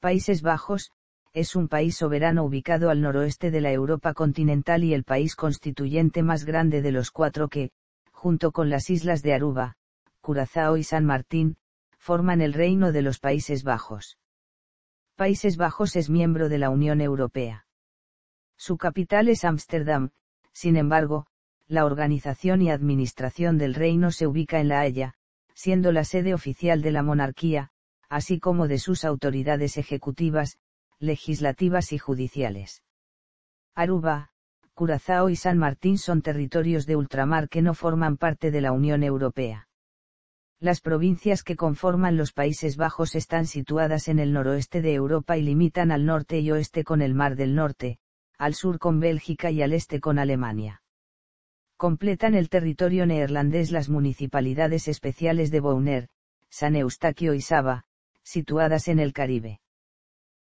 Países Bajos, es un país soberano ubicado al noroeste de la Europa continental y el país constituyente más grande de los cuatro que, junto con las islas de Aruba, Curazao y San Martín, forman el Reino de los Países Bajos. Países Bajos es miembro de la Unión Europea. Su capital es Ámsterdam, sin embargo, la organización y administración del reino se ubica en La Haya, siendo la sede oficial de la monarquía, así como de sus autoridades ejecutivas, legislativas y judiciales. Aruba, Curazao y San Martín son territorios de ultramar que no forman parte de la Unión Europea. Las provincias que conforman los Países Bajos están situadas en el noroeste de Europa y limitan al norte y oeste con el Mar del Norte, al sur con Bélgica y al este con Alemania. Completan el territorio neerlandés las municipalidades especiales de Bouner, San Eustaquio y Saba, situadas en el Caribe.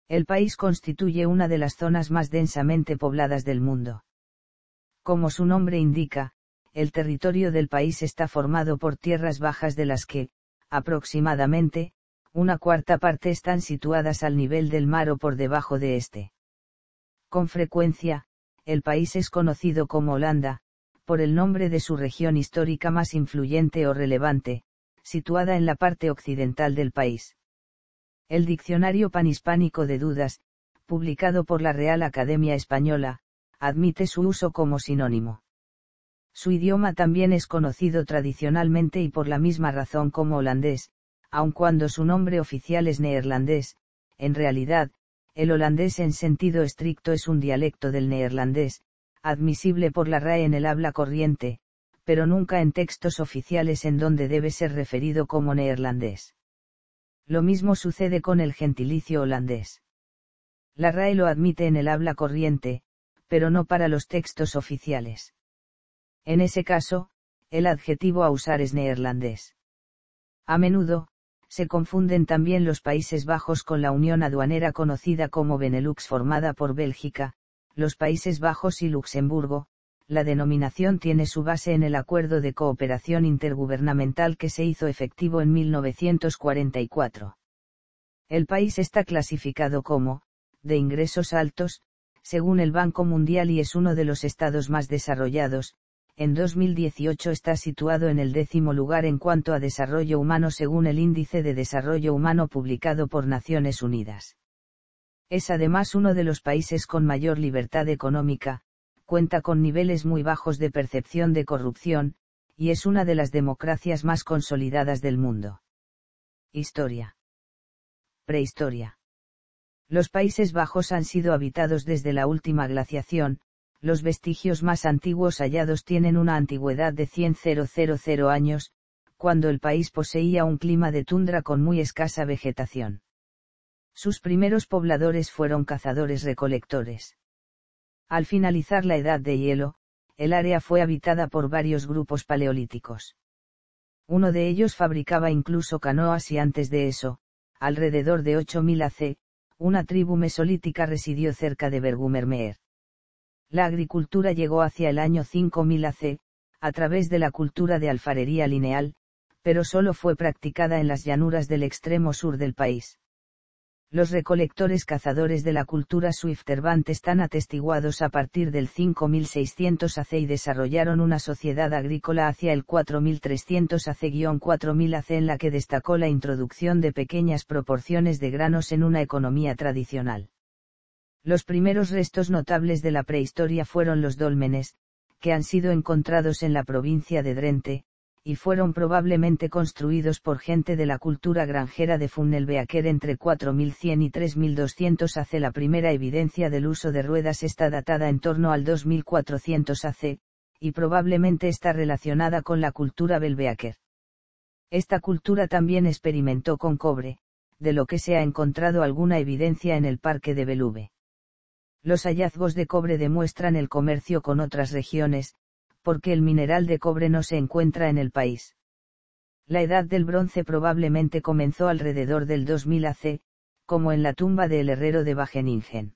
El país constituye una de las zonas más densamente pobladas del mundo. Como su nombre indica, el territorio del país está formado por tierras bajas de las que, aproximadamente, una cuarta parte están situadas al nivel del mar o por debajo de este. Con frecuencia, el país es conocido como Holanda, por el nombre de su región histórica más influyente o relevante, situada en la parte occidental del país. El Diccionario Panhispánico de Dudas, publicado por la Real Academia Española, admite su uso como sinónimo. Su idioma también es conocido tradicionalmente y por la misma razón como holandés, aun cuando su nombre oficial es neerlandés, en realidad, el holandés en sentido estricto es un dialecto del neerlandés, admisible por la RAE en el habla corriente, pero nunca en textos oficiales en donde debe ser referido como neerlandés. Lo mismo sucede con el gentilicio holandés. La RAE lo admite en el habla corriente, pero no para los textos oficiales. En ese caso, el adjetivo a usar es neerlandés. A menudo, se confunden también los Países Bajos con la unión aduanera conocida como Benelux formada por Bélgica, los Países Bajos y Luxemburgo, la denominación tiene su base en el Acuerdo de Cooperación Intergubernamental que se hizo efectivo en 1944. El país está clasificado como, de ingresos altos, según el Banco Mundial y es uno de los estados más desarrollados, en 2018 está situado en el décimo lugar en cuanto a desarrollo humano según el Índice de Desarrollo Humano publicado por Naciones Unidas. Es además uno de los países con mayor libertad económica, cuenta con niveles muy bajos de percepción de corrupción, y es una de las democracias más consolidadas del mundo. Historia. Prehistoria. Los Países Bajos han sido habitados desde la última glaciación, los vestigios más antiguos hallados tienen una antigüedad de 100.000 años, cuando el país poseía un clima de tundra con muy escasa vegetación. Sus primeros pobladores fueron cazadores-recolectores. Al finalizar la Edad de Hielo, el área fue habitada por varios grupos paleolíticos. Uno de ellos fabricaba incluso canoas y antes de eso, alrededor de 8000 AC, una tribu mesolítica residió cerca de Bergumermeer. La agricultura llegó hacia el año 5000 AC, a través de la cultura de alfarería lineal, pero solo fue practicada en las llanuras del extremo sur del país los recolectores cazadores de la cultura swifterbant están atestiguados a partir del 5600 AC y desarrollaron una sociedad agrícola hacia el 4300 AC-4000 AC en la que destacó la introducción de pequeñas proporciones de granos en una economía tradicional. Los primeros restos notables de la prehistoria fueron los dólmenes, que han sido encontrados en la provincia de Drente, y fueron probablemente construidos por gente de la cultura granjera de Funnelbeaker entre 4100 y 3200 AC. La primera evidencia del uso de ruedas está datada en torno al 2400 AC, y probablemente está relacionada con la cultura Belbeaker. Esta cultura también experimentó con cobre, de lo que se ha encontrado alguna evidencia en el parque de Beluve. Los hallazgos de cobre demuestran el comercio con otras regiones, porque el mineral de cobre no se encuentra en el país. La edad del bronce probablemente comenzó alrededor del 2000 AC, como en la tumba del herrero de Wageningen.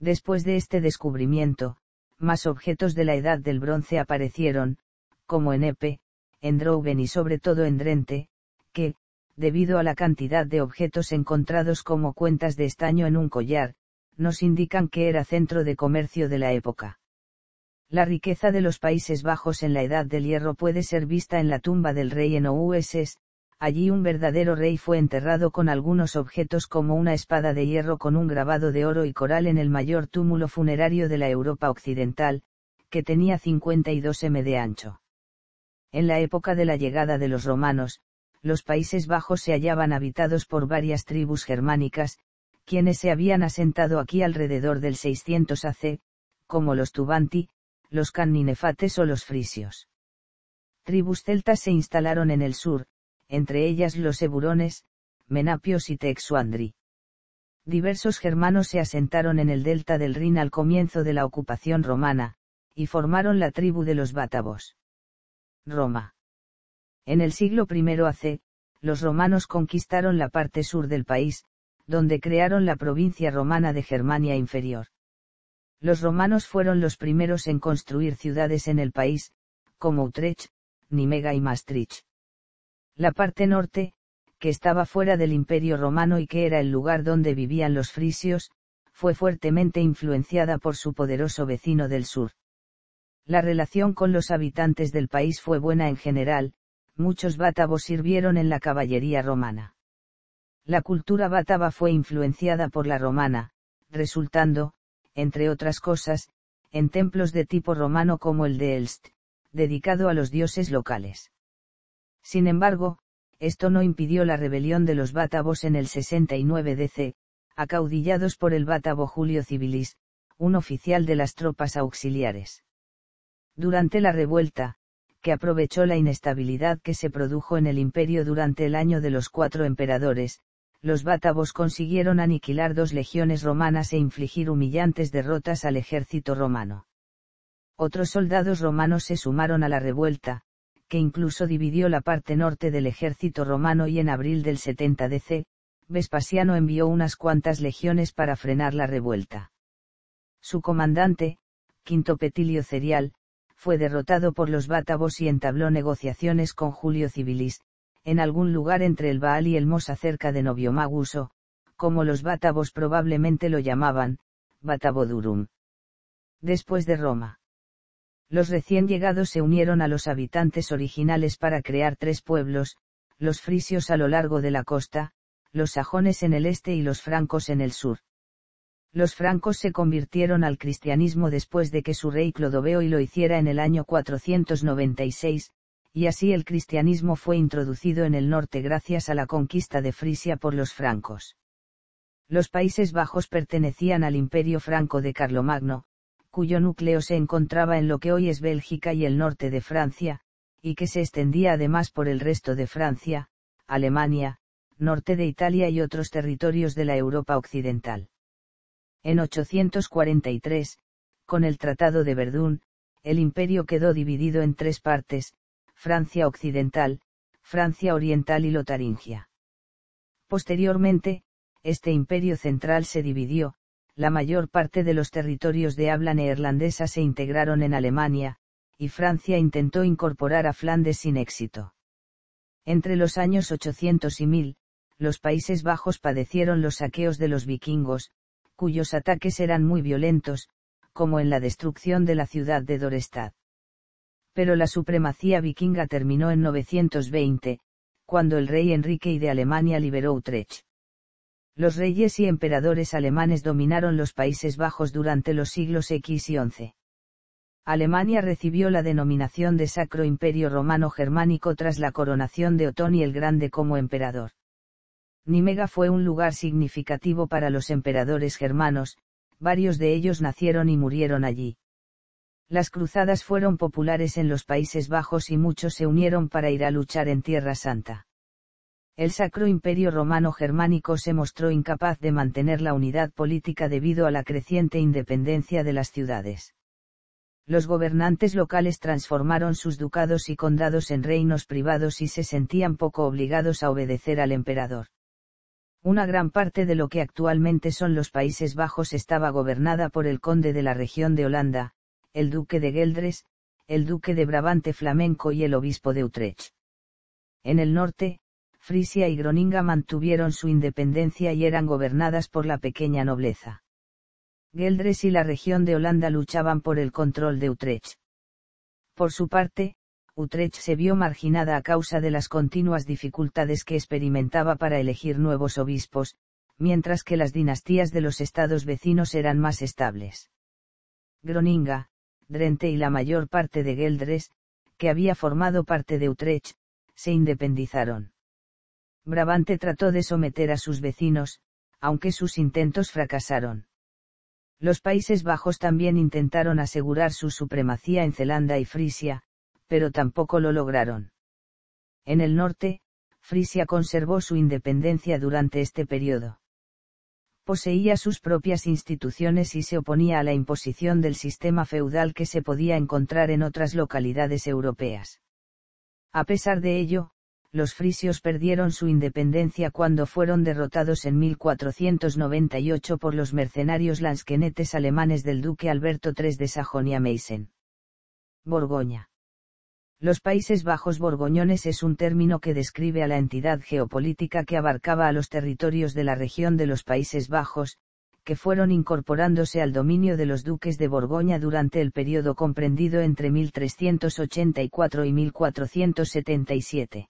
Después de este descubrimiento, más objetos de la edad del bronce aparecieron, como en Epe, en Drouben y sobre todo en Drente, que, debido a la cantidad de objetos encontrados como cuentas de estaño en un collar, nos indican que era centro de comercio de la época. La riqueza de los Países Bajos en la Edad del Hierro puede ser vista en la tumba del rey en OUSS. allí un verdadero rey fue enterrado con algunos objetos como una espada de hierro con un grabado de oro y coral en el mayor túmulo funerario de la Europa occidental, que tenía 52 m de ancho. En la época de la llegada de los romanos, los Países Bajos se hallaban habitados por varias tribus germánicas, quienes se habían asentado aquí alrededor del 600 AC, como los Tubanti, los caninefates o los frisios. Tribus celtas se instalaron en el sur, entre ellas los eburones, menapios y texuandri. Diversos germanos se asentaron en el delta del Rin al comienzo de la ocupación romana, y formaron la tribu de los bátavos. Roma. En el siglo I AC, los romanos conquistaron la parte sur del país, donde crearon la provincia romana de Germania Inferior. Los romanos fueron los primeros en construir ciudades en el país, como Utrecht, Nimega y Maastricht. La parte norte, que estaba fuera del imperio romano y que era el lugar donde vivían los frisios, fue fuertemente influenciada por su poderoso vecino del sur. La relación con los habitantes del país fue buena en general, muchos bátavos sirvieron en la caballería romana. La cultura bátava fue influenciada por la romana, resultando, entre otras cosas, en templos de tipo romano como el de Elst, dedicado a los dioses locales. Sin embargo, esto no impidió la rebelión de los bátavos en el 69 DC, acaudillados por el bátavo Julio Civilis, un oficial de las tropas auxiliares. Durante la revuelta, que aprovechó la inestabilidad que se produjo en el imperio durante el año de los cuatro emperadores, los bátavos consiguieron aniquilar dos legiones romanas e infligir humillantes derrotas al ejército romano. Otros soldados romanos se sumaron a la revuelta, que incluso dividió la parte norte del ejército romano y en abril del 70 DC, Vespasiano envió unas cuantas legiones para frenar la revuelta. Su comandante, Quinto Petilio Cerial, fue derrotado por los bátavos y entabló negociaciones con Julio Civilis, en algún lugar entre el Baal y el Mosa cerca de Noviomaguso, como los bátavos probablemente lo llamaban, Batabodurum. Después de Roma. Los recién llegados se unieron a los habitantes originales para crear tres pueblos, los frisios a lo largo de la costa, los sajones en el este y los francos en el sur. Los francos se convirtieron al cristianismo después de que su rey Clodoveo y lo hiciera en el año 496, y así el cristianismo fue introducido en el norte gracias a la conquista de Frisia por los francos. Los Países Bajos pertenecían al imperio franco de Carlomagno, cuyo núcleo se encontraba en lo que hoy es Bélgica y el norte de Francia, y que se extendía además por el resto de Francia, Alemania, norte de Italia y otros territorios de la Europa occidental. En 843, con el Tratado de Verdún, el imperio quedó dividido en tres partes, Francia Occidental, Francia Oriental y Lotaringia. Posteriormente, este imperio central se dividió, la mayor parte de los territorios de habla neerlandesa se integraron en Alemania, y Francia intentó incorporar a Flandes sin éxito. Entre los años 800 y 1000, los Países Bajos padecieron los saqueos de los vikingos, cuyos ataques eran muy violentos, como en la destrucción de la ciudad de Dorestad pero la supremacía vikinga terminó en 920, cuando el rey Enrique I de Alemania liberó Utrecht. Los reyes y emperadores alemanes dominaron los Países Bajos durante los siglos X y XI. Alemania recibió la denominación de Sacro Imperio Romano Germánico tras la coronación de Otón y el Grande como emperador. Nimega fue un lugar significativo para los emperadores germanos, varios de ellos nacieron y murieron allí. Las cruzadas fueron populares en los Países Bajos y muchos se unieron para ir a luchar en Tierra Santa. El Sacro Imperio Romano Germánico se mostró incapaz de mantener la unidad política debido a la creciente independencia de las ciudades los gobernantes locales transformaron sus ducados y condados en reinos privados y se sentían poco obligados a obedecer al emperador. Una gran parte de lo que actualmente son los Países Bajos estaba gobernada por el conde de la región de Holanda, el duque de Geldres, el duque de Brabante flamenco y el obispo de Utrecht. En el norte, Frisia y Groninga mantuvieron su independencia y eran gobernadas por la pequeña nobleza. Geldres y la región de Holanda luchaban por el control de Utrecht. Por su parte, Utrecht se vio marginada a causa de las continuas dificultades que experimentaba para elegir nuevos obispos, mientras que las dinastías de los estados vecinos eran más estables. Groninga, Drente y la mayor parte de Geldres, que había formado parte de Utrecht, se independizaron. Brabante trató de someter a sus vecinos, aunque sus intentos fracasaron. Los Países Bajos también intentaron asegurar su supremacía en Zelanda y Frisia, pero tampoco lo lograron. En el norte, Frisia conservó su independencia durante este periodo poseía sus propias instituciones y se oponía a la imposición del sistema feudal que se podía encontrar en otras localidades europeas. A pesar de ello, los frisios perdieron su independencia cuando fueron derrotados en 1498 por los mercenarios lansquenetes alemanes del duque Alberto III de Sajonia-Meissen. Borgoña. Los Países Bajos Borgoñones es un término que describe a la entidad geopolítica que abarcaba a los territorios de la región de los Países Bajos, que fueron incorporándose al dominio de los duques de Borgoña durante el periodo comprendido entre 1384 y 1477.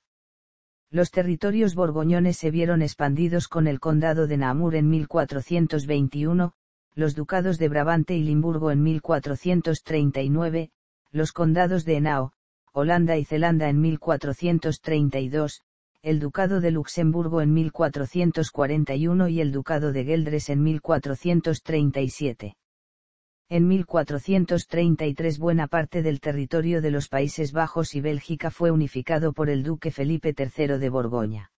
Los territorios borgoñones se vieron expandidos con el condado de Namur en 1421, los ducados de Brabante y Limburgo en 1439, los condados de Henao, Holanda y Zelanda en 1432, el Ducado de Luxemburgo en 1441 y el Ducado de Geldres en 1437. En 1433 buena parte del territorio de los Países Bajos y Bélgica fue unificado por el duque Felipe III de Borgoña.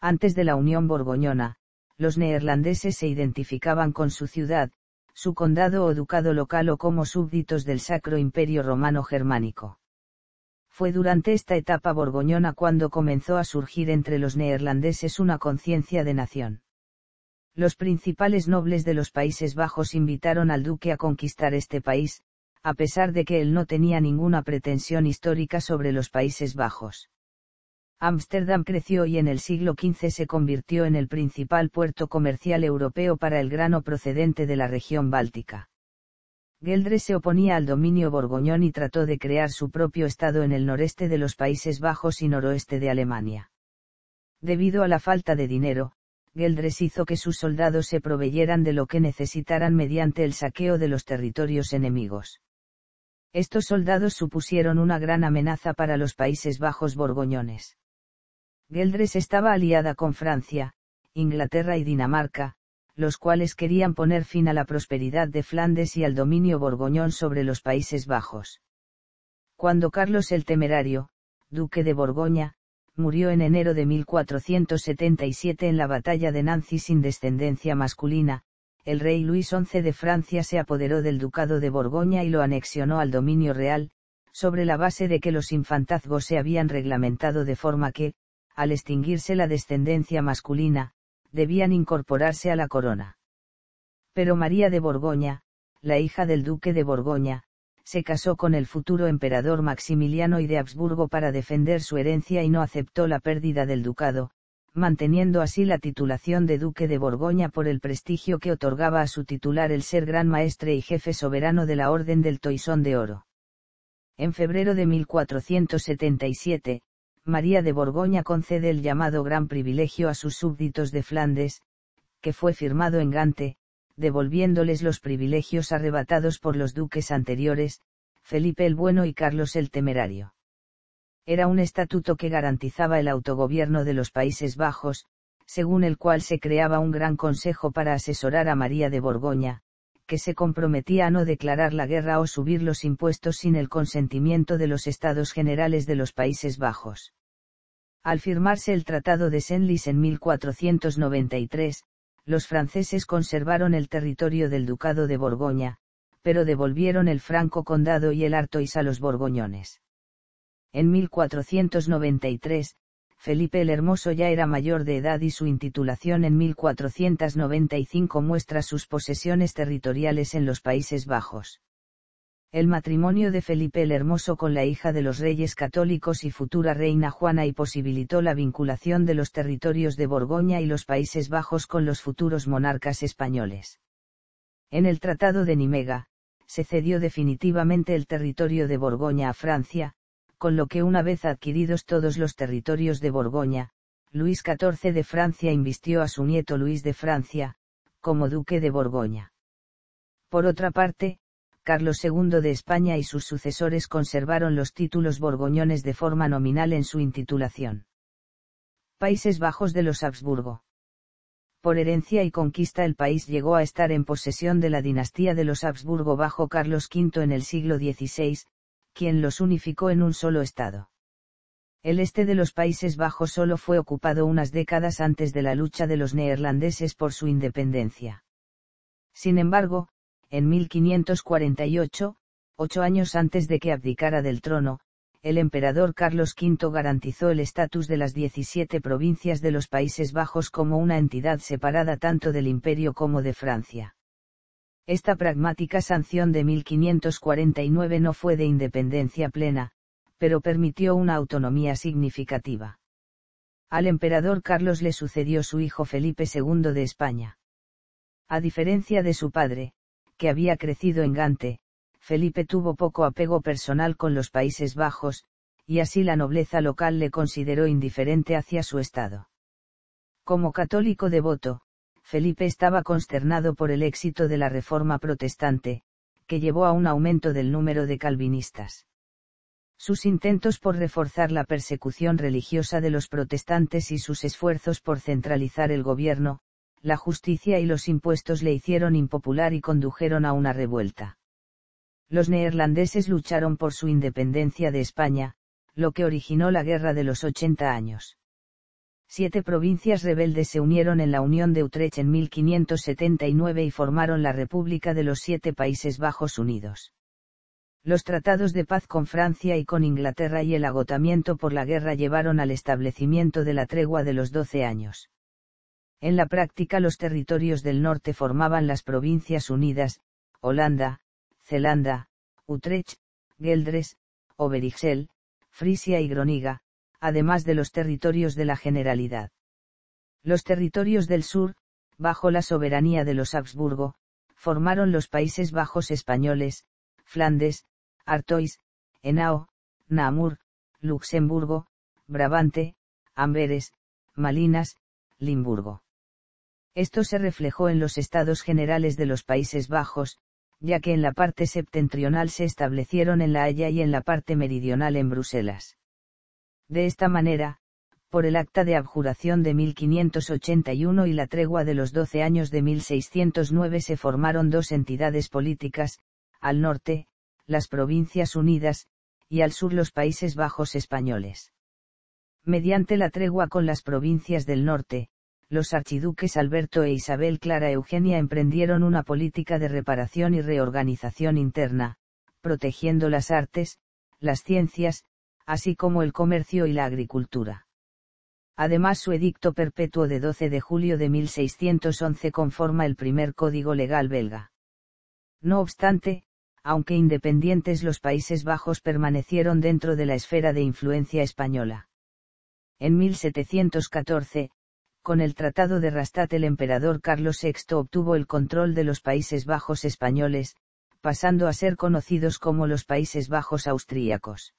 Antes de la Unión Borgoñona, los neerlandeses se identificaban con su ciudad, su condado o ducado local o como súbditos del Sacro Imperio Romano Germánico. Fue durante esta etapa borgoñona cuando comenzó a surgir entre los neerlandeses una conciencia de nación. Los principales nobles de los Países Bajos invitaron al duque a conquistar este país, a pesar de que él no tenía ninguna pretensión histórica sobre los Países Bajos. Ámsterdam creció y en el siglo XV se convirtió en el principal puerto comercial europeo para el grano procedente de la región báltica. Geldres se oponía al dominio borgoñón y trató de crear su propio estado en el noreste de los Países Bajos y noroeste de Alemania. Debido a la falta de dinero, Geldres hizo que sus soldados se proveyeran de lo que necesitaran mediante el saqueo de los territorios enemigos. Estos soldados supusieron una gran amenaza para los Países Bajos borgoñones. Geldres estaba aliada con Francia, Inglaterra y Dinamarca, los cuales querían poner fin a la prosperidad de Flandes y al dominio borgoñón sobre los Países Bajos. Cuando Carlos el Temerario, duque de Borgoña, murió en enero de 1477 en la batalla de Nancy sin descendencia masculina, el rey Luis XI de Francia se apoderó del ducado de Borgoña y lo anexionó al dominio real, sobre la base de que los infantazgos se habían reglamentado de forma que, al extinguirse la descendencia masculina, debían incorporarse a la corona. Pero María de Borgoña, la hija del duque de Borgoña, se casó con el futuro emperador Maximiliano y de Habsburgo para defender su herencia y no aceptó la pérdida del ducado, manteniendo así la titulación de duque de Borgoña por el prestigio que otorgaba a su titular el ser gran maestre y jefe soberano de la Orden del Toisón de Oro. En febrero de 1477, María de Borgoña concede el llamado Gran Privilegio a sus súbditos de Flandes, que fue firmado en Gante, devolviéndoles los privilegios arrebatados por los duques anteriores, Felipe el Bueno y Carlos el Temerario. Era un estatuto que garantizaba el autogobierno de los Países Bajos, según el cual se creaba un gran consejo para asesorar a María de Borgoña, que se comprometía a no declarar la guerra o subir los impuestos sin el consentimiento de los estados generales de los Países Bajos. Al firmarse el Tratado de Senlis en 1493, los franceses conservaron el territorio del Ducado de Borgoña, pero devolvieron el Franco Condado y el Artois a los borgoñones. En 1493, Felipe el Hermoso ya era mayor de edad y su intitulación en 1495 muestra sus posesiones territoriales en los Países Bajos. El matrimonio de Felipe el Hermoso con la hija de los reyes católicos y futura reina Juana y posibilitó la vinculación de los territorios de Borgoña y los Países Bajos con los futuros monarcas españoles. En el Tratado de Nimega, se cedió definitivamente el territorio de Borgoña a Francia, con lo que una vez adquiridos todos los territorios de Borgoña, Luis XIV de Francia invistió a su nieto Luis de Francia, como duque de Borgoña. Por otra parte, Carlos II de España y sus sucesores conservaron los títulos borgoñones de forma nominal en su intitulación. Países Bajos de los Habsburgo. Por herencia y conquista el país llegó a estar en posesión de la dinastía de los Habsburgo bajo Carlos V en el siglo XVI, quien los unificó en un solo Estado. El este de los Países Bajos solo fue ocupado unas décadas antes de la lucha de los neerlandeses por su independencia. Sin embargo, en 1548, ocho años antes de que abdicara del trono, el emperador Carlos V garantizó el estatus de las 17 provincias de los Países Bajos como una entidad separada tanto del imperio como de Francia. Esta pragmática sanción de 1549 no fue de independencia plena, pero permitió una autonomía significativa. Al emperador Carlos le sucedió su hijo Felipe II de España. A diferencia de su padre, que había crecido en Gante, Felipe tuvo poco apego personal con los Países Bajos, y así la nobleza local le consideró indiferente hacia su estado. Como católico devoto, Felipe estaba consternado por el éxito de la Reforma protestante, que llevó a un aumento del número de calvinistas. Sus intentos por reforzar la persecución religiosa de los protestantes y sus esfuerzos por centralizar el gobierno, la justicia y los impuestos le hicieron impopular y condujeron a una revuelta. Los neerlandeses lucharon por su independencia de España, lo que originó la Guerra de los 80 años siete provincias rebeldes se unieron en la Unión de Utrecht en 1579 y formaron la República de los Siete Países Bajos Unidos. Los tratados de paz con Francia y con Inglaterra y el agotamiento por la guerra llevaron al establecimiento de la tregua de los doce años. En la práctica los territorios del norte formaban las provincias unidas, Holanda, Zelanda, Utrecht, Geldres, Oberixel, Frisia y Groninga además de los territorios de la Generalidad. Los territorios del sur, bajo la soberanía de los Habsburgo, formaron los Países Bajos españoles, Flandes, Artois, Henao, Namur, Luxemburgo, Brabante, Amberes, Malinas, Limburgo. Esto se reflejó en los estados generales de los Países Bajos, ya que en la parte septentrional se establecieron en La Haya y en la parte meridional en Bruselas. De esta manera, por el Acta de Abjuración de 1581 y la tregua de los doce años de 1609 se formaron dos entidades políticas, al norte, las Provincias Unidas, y al sur los Países Bajos españoles. Mediante la tregua con las provincias del norte, los archiduques Alberto e Isabel Clara Eugenia emprendieron una política de reparación y reorganización interna, protegiendo las artes, las ciencias, así como el comercio y la agricultura. Además, su edicto perpetuo de 12 de julio de 1611 conforma el primer código legal belga. No obstante, aunque independientes los Países Bajos permanecieron dentro de la esfera de influencia española. En 1714, con el Tratado de Rastat el emperador Carlos VI obtuvo el control de los Países Bajos españoles, pasando a ser conocidos como los Países Bajos austríacos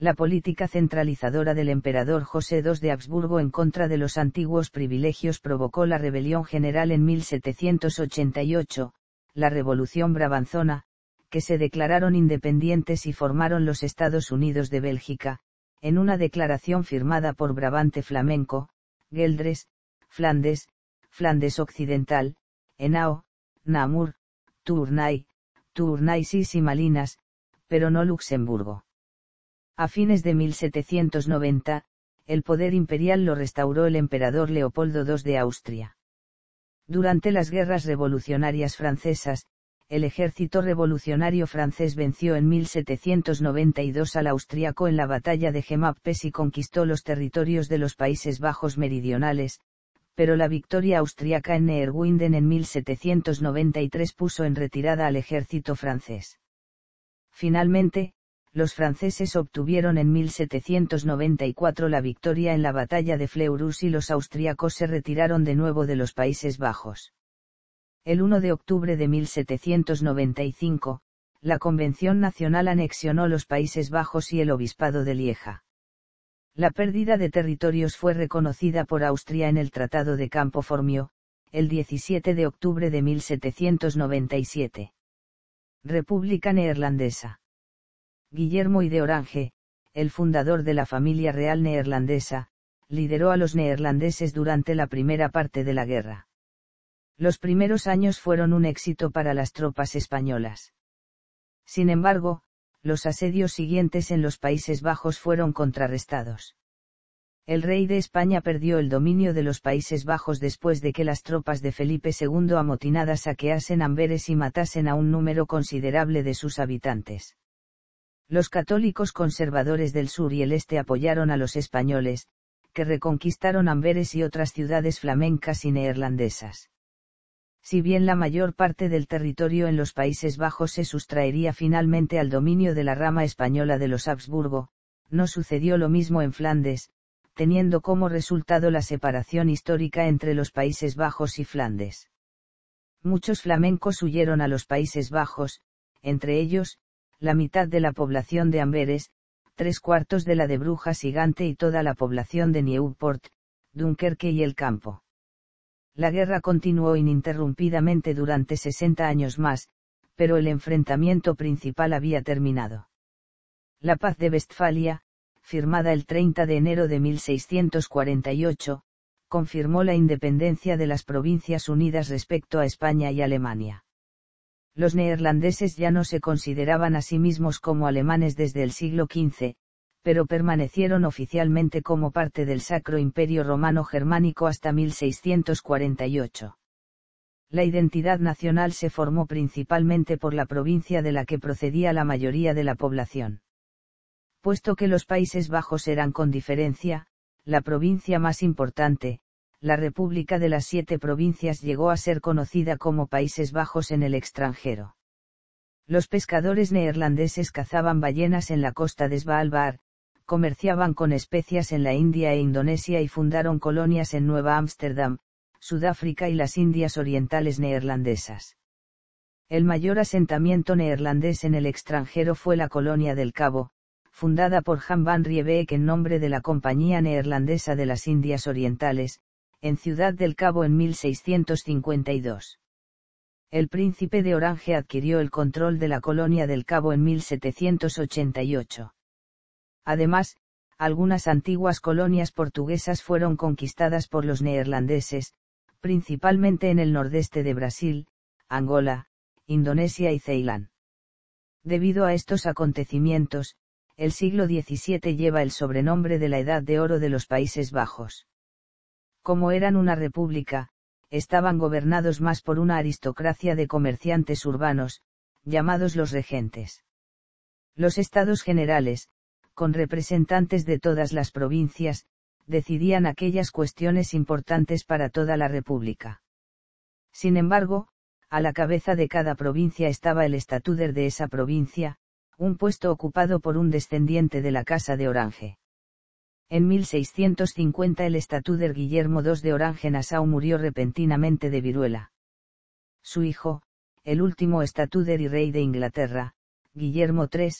la política centralizadora del emperador José II de Habsburgo en contra de los antiguos privilegios provocó la rebelión general en 1788, la Revolución Brabanzona, que se declararon independientes y formaron los Estados Unidos de Bélgica, en una declaración firmada por Brabante Flamenco, Geldres, Flandes, Flandes Occidental, Enao, Namur, Tournai, Tournai y Malinas, pero no Luxemburgo a fines de 1790, el poder imperial lo restauró el emperador Leopoldo II de Austria. Durante las guerras revolucionarias francesas, el ejército revolucionario francés venció en 1792 al austriaco en la batalla de Gemapes y conquistó los territorios de los Países Bajos meridionales, pero la victoria austriaca en Neerwinden en 1793 puso en retirada al ejército francés. Finalmente, los franceses obtuvieron en 1794 la victoria en la batalla de Fleurus y los austriacos se retiraron de nuevo de los Países Bajos. El 1 de octubre de 1795, la Convención Nacional anexionó los Países Bajos y el Obispado de Lieja. La pérdida de territorios fue reconocida por Austria en el Tratado de Campo Formio, el 17 de octubre de 1797. República Neerlandesa Guillermo y de Orange, el fundador de la familia real neerlandesa, lideró a los neerlandeses durante la primera parte de la guerra. Los primeros años fueron un éxito para las tropas españolas. Sin embargo, los asedios siguientes en los Países Bajos fueron contrarrestados. El rey de España perdió el dominio de los Países Bajos después de que las tropas de Felipe II amotinadas saqueasen Amberes y matasen a un número considerable de sus habitantes. Los católicos conservadores del sur y el este apoyaron a los españoles, que reconquistaron Amberes y otras ciudades flamencas y neerlandesas. Si bien la mayor parte del territorio en los Países Bajos se sustraería finalmente al dominio de la rama española de los Habsburgo, no sucedió lo mismo en Flandes, teniendo como resultado la separación histórica entre los Países Bajos y Flandes. Muchos flamencos huyeron a los Países Bajos, entre ellos, la mitad de la población de Amberes, tres cuartos de la de Brujas Gigante y toda la población de Nieuport, Dunkerque y el campo. La guerra continuó ininterrumpidamente durante 60 años más, pero el enfrentamiento principal había terminado. La paz de Westfalia, firmada el 30 de enero de 1648, confirmó la independencia de las Provincias Unidas respecto a España y Alemania. Los neerlandeses ya no se consideraban a sí mismos como alemanes desde el siglo XV, pero permanecieron oficialmente como parte del Sacro Imperio Romano Germánico hasta 1648. La identidad nacional se formó principalmente por la provincia de la que procedía la mayoría de la población. Puesto que los Países Bajos eran con diferencia, la provincia más importante, la República de las Siete Provincias llegó a ser conocida como Países Bajos en el extranjero. Los pescadores neerlandeses cazaban ballenas en la costa de Svalbard, comerciaban con especias en la India e Indonesia y fundaron colonias en Nueva Ámsterdam, Sudáfrica y las Indias Orientales neerlandesas. El mayor asentamiento neerlandés en el extranjero fue la colonia del Cabo, fundada por Jan van Riebeek en nombre de la Compañía Neerlandesa de las Indias Orientales, en Ciudad del Cabo en 1652. El príncipe de Orange adquirió el control de la colonia del Cabo en 1788. Además, algunas antiguas colonias portuguesas fueron conquistadas por los neerlandeses, principalmente en el nordeste de Brasil, Angola, Indonesia y Ceilán. Debido a estos acontecimientos, el siglo XVII lleva el sobrenombre de la Edad de Oro de los Países Bajos como eran una república, estaban gobernados más por una aristocracia de comerciantes urbanos, llamados los regentes. Los estados generales, con representantes de todas las provincias, decidían aquellas cuestiones importantes para toda la república. Sin embargo, a la cabeza de cada provincia estaba el estatúder de esa provincia, un puesto ocupado por un descendiente de la Casa de Orange. En 1650 el estatúder Guillermo II de Orange-Nassau murió repentinamente de viruela. Su hijo, el último estatúder y rey de Inglaterra, Guillermo III,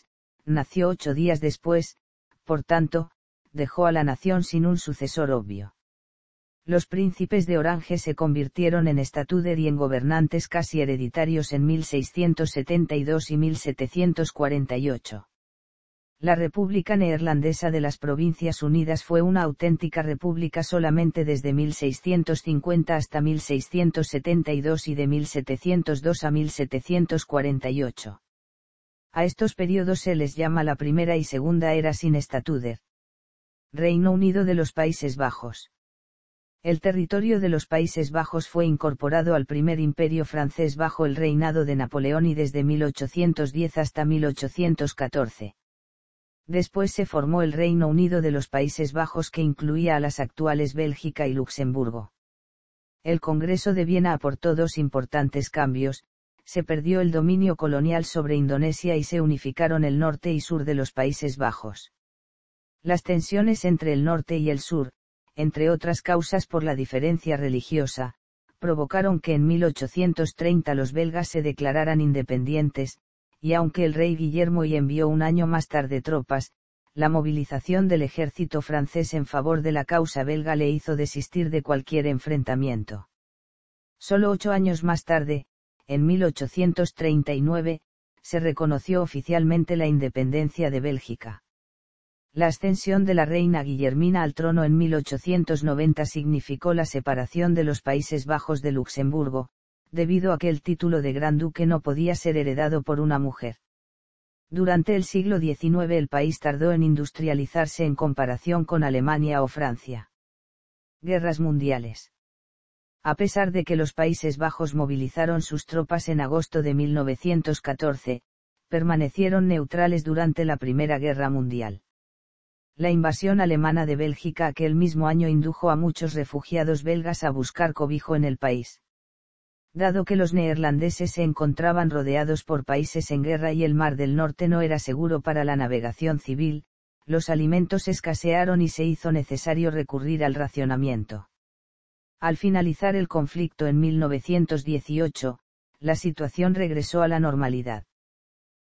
nació ocho días después, por tanto, dejó a la nación sin un sucesor obvio. Los príncipes de Orange se convirtieron en estatúder y en gobernantes casi hereditarios en 1672 y 1748. La República Neerlandesa de las Provincias Unidas fue una auténtica república solamente desde 1650 hasta 1672 y de 1702 a 1748. A estos periodos se les llama la primera y segunda era sin estatuder. Reino Unido de los Países Bajos. El territorio de los Países Bajos fue incorporado al primer imperio francés bajo el reinado de Napoleón y desde 1810 hasta 1814 Después se formó el Reino Unido de los Países Bajos que incluía a las actuales Bélgica y Luxemburgo. El Congreso de Viena aportó dos importantes cambios, se perdió el dominio colonial sobre Indonesia y se unificaron el norte y sur de los Países Bajos. Las tensiones entre el norte y el sur, entre otras causas por la diferencia religiosa, provocaron que en 1830 los belgas se declararan independientes, y aunque el rey Guillermo y envió un año más tarde tropas, la movilización del ejército francés en favor de la causa belga le hizo desistir de cualquier enfrentamiento. Solo ocho años más tarde, en 1839, se reconoció oficialmente la independencia de Bélgica. La ascensión de la reina Guillermina al trono en 1890 significó la separación de los Países Bajos de Luxemburgo, debido a que el título de Gran Duque no podía ser heredado por una mujer. Durante el siglo XIX el país tardó en industrializarse en comparación con Alemania o Francia. Guerras mundiales. A pesar de que los Países Bajos movilizaron sus tropas en agosto de 1914, permanecieron neutrales durante la Primera Guerra Mundial. La invasión alemana de Bélgica aquel mismo año indujo a muchos refugiados belgas a buscar cobijo en el país. Dado que los neerlandeses se encontraban rodeados por países en guerra y el Mar del Norte no era seguro para la navegación civil, los alimentos escasearon y se hizo necesario recurrir al racionamiento. Al finalizar el conflicto en 1918, la situación regresó a la normalidad.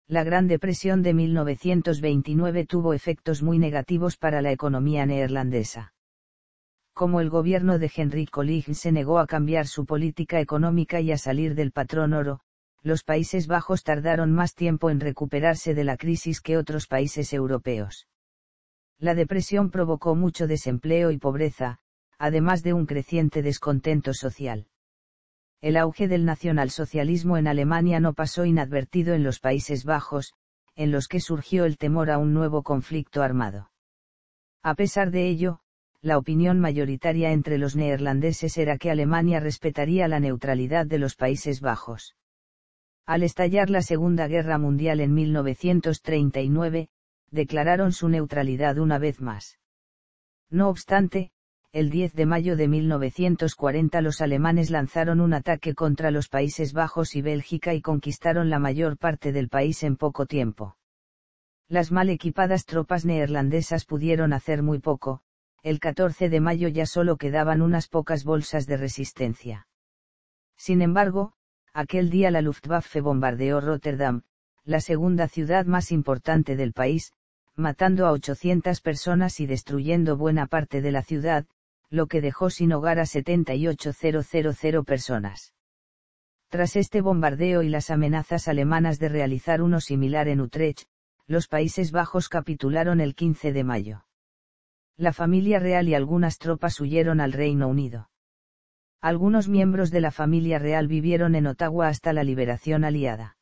La Gran Depresión de 1929 tuvo efectos muy negativos para la economía neerlandesa como el gobierno de Henrik Kolig se negó a cambiar su política económica y a salir del patrón oro, los Países Bajos tardaron más tiempo en recuperarse de la crisis que otros países europeos. La depresión provocó mucho desempleo y pobreza, además de un creciente descontento social. El auge del nacionalsocialismo en Alemania no pasó inadvertido en los Países Bajos, en los que surgió el temor a un nuevo conflicto armado. A pesar de ello, la opinión mayoritaria entre los neerlandeses era que Alemania respetaría la neutralidad de los Países Bajos. Al estallar la Segunda Guerra Mundial en 1939, declararon su neutralidad una vez más. No obstante, el 10 de mayo de 1940 los alemanes lanzaron un ataque contra los Países Bajos y Bélgica y conquistaron la mayor parte del país en poco tiempo. Las mal equipadas tropas neerlandesas pudieron hacer muy poco, el 14 de mayo ya solo quedaban unas pocas bolsas de resistencia. Sin embargo, aquel día la Luftwaffe bombardeó Rotterdam, la segunda ciudad más importante del país, matando a 800 personas y destruyendo buena parte de la ciudad, lo que dejó sin hogar a 78.000 personas. Tras este bombardeo y las amenazas alemanas de realizar uno similar en Utrecht, los Países Bajos capitularon el 15 de mayo la familia real y algunas tropas huyeron al Reino Unido. Algunos miembros de la familia real vivieron en Ottawa hasta la liberación aliada.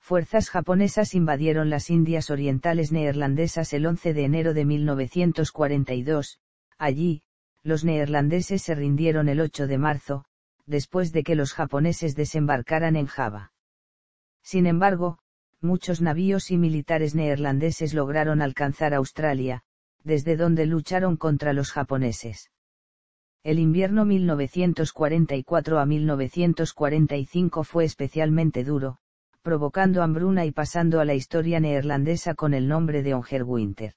Fuerzas japonesas invadieron las Indias Orientales neerlandesas el 11 de enero de 1942, allí, los neerlandeses se rindieron el 8 de marzo, después de que los japoneses desembarcaran en Java. Sin embargo, muchos navíos y militares neerlandeses lograron alcanzar Australia, desde donde lucharon contra los japoneses. El invierno 1944 a 1945 fue especialmente duro, provocando hambruna y pasando a la historia neerlandesa con el nombre de Ongerwinter.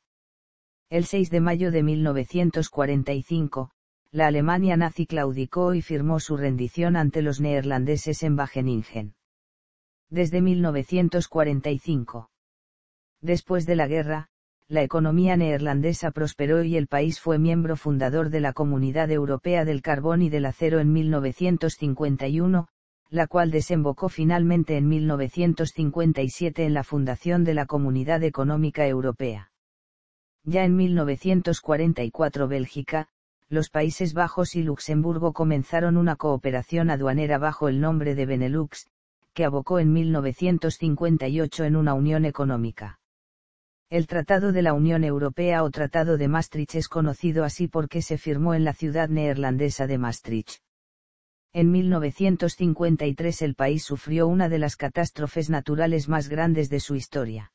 El 6 de mayo de 1945, la Alemania nazi claudicó y firmó su rendición ante los neerlandeses en Wageningen. Desde 1945. Después de la guerra, la economía neerlandesa prosperó y el país fue miembro fundador de la Comunidad Europea del Carbón y del Acero en 1951, la cual desembocó finalmente en 1957 en la fundación de la Comunidad Económica Europea. Ya en 1944 Bélgica, los Países Bajos y Luxemburgo comenzaron una cooperación aduanera bajo el nombre de Benelux, que abocó en 1958 en una unión económica. El Tratado de la Unión Europea o Tratado de Maastricht es conocido así porque se firmó en la ciudad neerlandesa de Maastricht. En 1953 el país sufrió una de las catástrofes naturales más grandes de su historia.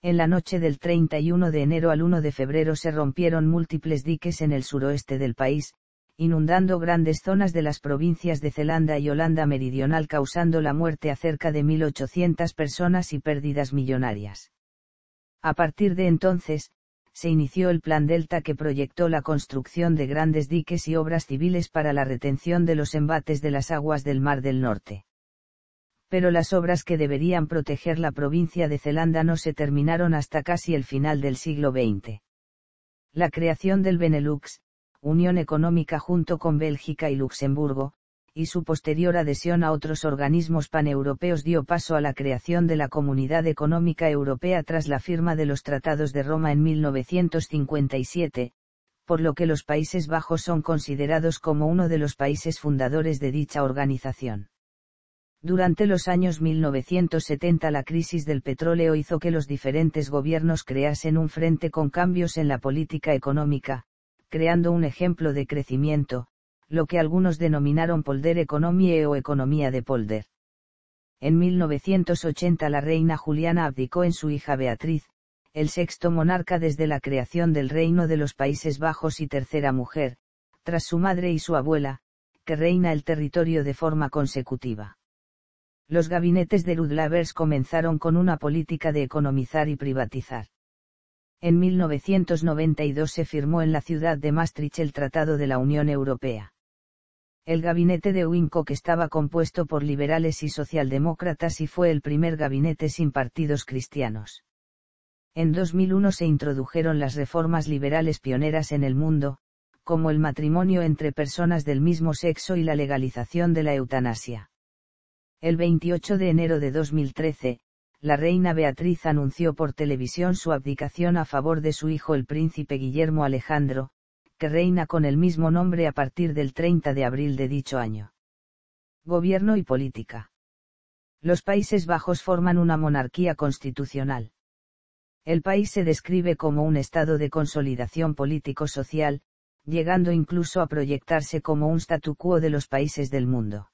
En la noche del 31 de enero al 1 de febrero se rompieron múltiples diques en el suroeste del país, inundando grandes zonas de las provincias de Zelanda y Holanda Meridional causando la muerte a cerca de 1.800 personas y pérdidas millonarias. A partir de entonces, se inició el Plan Delta que proyectó la construcción de grandes diques y obras civiles para la retención de los embates de las aguas del Mar del Norte. Pero las obras que deberían proteger la provincia de Zelanda no se terminaron hasta casi el final del siglo XX. La creación del Benelux, unión económica junto con Bélgica y Luxemburgo, y su posterior adhesión a otros organismos paneuropeos dio paso a la creación de la Comunidad Económica Europea tras la firma de los Tratados de Roma en 1957, por lo que los Países Bajos son considerados como uno de los países fundadores de dicha organización. Durante los años 1970 la crisis del petróleo hizo que los diferentes gobiernos creasen un frente con cambios en la política económica, creando un ejemplo de crecimiento, lo que algunos denominaron polder economie o economía de polder. En 1980 la reina Juliana abdicó en su hija Beatriz, el sexto monarca desde la creación del Reino de los Países Bajos y tercera mujer, tras su madre y su abuela, que reina el territorio de forma consecutiva. Los gabinetes de Ludlavers comenzaron con una política de economizar y privatizar. En 1992 se firmó en la ciudad de Maastricht el Tratado de la Unión Europea. El gabinete de Wincock estaba compuesto por liberales y socialdemócratas y fue el primer gabinete sin partidos cristianos. En 2001 se introdujeron las reformas liberales pioneras en el mundo, como el matrimonio entre personas del mismo sexo y la legalización de la eutanasia. El 28 de enero de 2013, la reina Beatriz anunció por televisión su abdicación a favor de su hijo el príncipe Guillermo Alejandro, que reina con el mismo nombre a partir del 30 de abril de dicho año. Gobierno y política. Los Países Bajos forman una monarquía constitucional. El país se describe como un estado de consolidación político-social, llegando incluso a proyectarse como un statu quo de los países del mundo.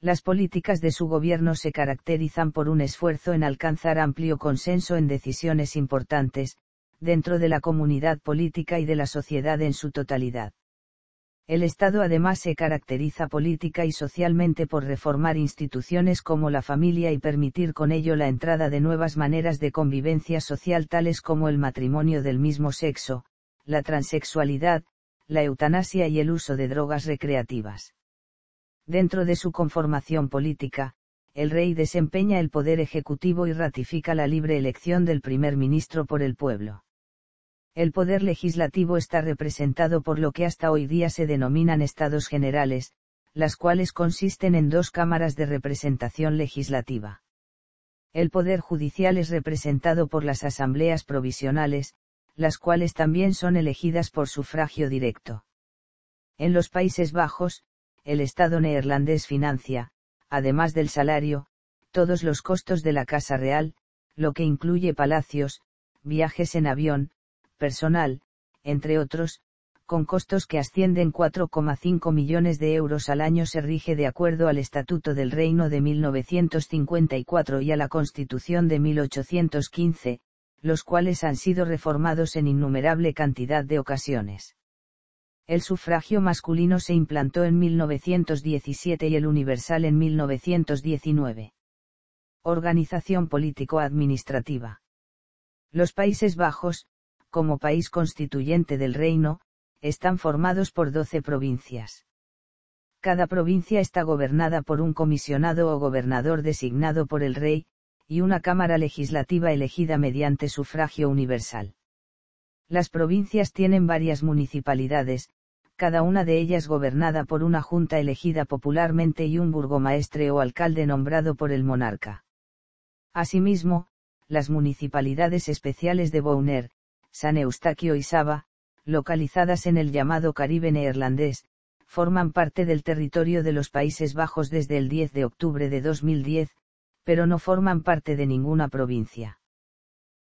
Las políticas de su gobierno se caracterizan por un esfuerzo en alcanzar amplio consenso en decisiones importantes, dentro de la comunidad política y de la sociedad en su totalidad. El Estado además se caracteriza política y socialmente por reformar instituciones como la familia y permitir con ello la entrada de nuevas maneras de convivencia social tales como el matrimonio del mismo sexo, la transexualidad, la eutanasia y el uso de drogas recreativas. Dentro de su conformación política, el rey desempeña el poder ejecutivo y ratifica la libre elección del primer ministro por el pueblo el poder legislativo está representado por lo que hasta hoy día se denominan estados generales, las cuales consisten en dos cámaras de representación legislativa. El poder judicial es representado por las asambleas provisionales, las cuales también son elegidas por sufragio directo. En los Países Bajos, el Estado neerlandés financia, además del salario, todos los costos de la Casa Real, lo que incluye palacios, viajes en avión, personal, entre otros, con costos que ascienden 4,5 millones de euros al año se rige de acuerdo al Estatuto del Reino de 1954 y a la Constitución de 1815, los cuales han sido reformados en innumerable cantidad de ocasiones. El sufragio masculino se implantó en 1917 y el universal en 1919. Organización político-administrativa. Los Países Bajos, como país constituyente del reino, están formados por 12 provincias. Cada provincia está gobernada por un comisionado o gobernador designado por el rey, y una Cámara Legislativa elegida mediante sufragio universal. Las provincias tienen varias municipalidades, cada una de ellas gobernada por una junta elegida popularmente y un burgomaestre o alcalde nombrado por el monarca. Asimismo, las municipalidades especiales de Bouner, San Eustaquio y Saba, localizadas en el llamado Caribe neerlandés, forman parte del territorio de los Países Bajos desde el 10 de octubre de 2010, pero no forman parte de ninguna provincia.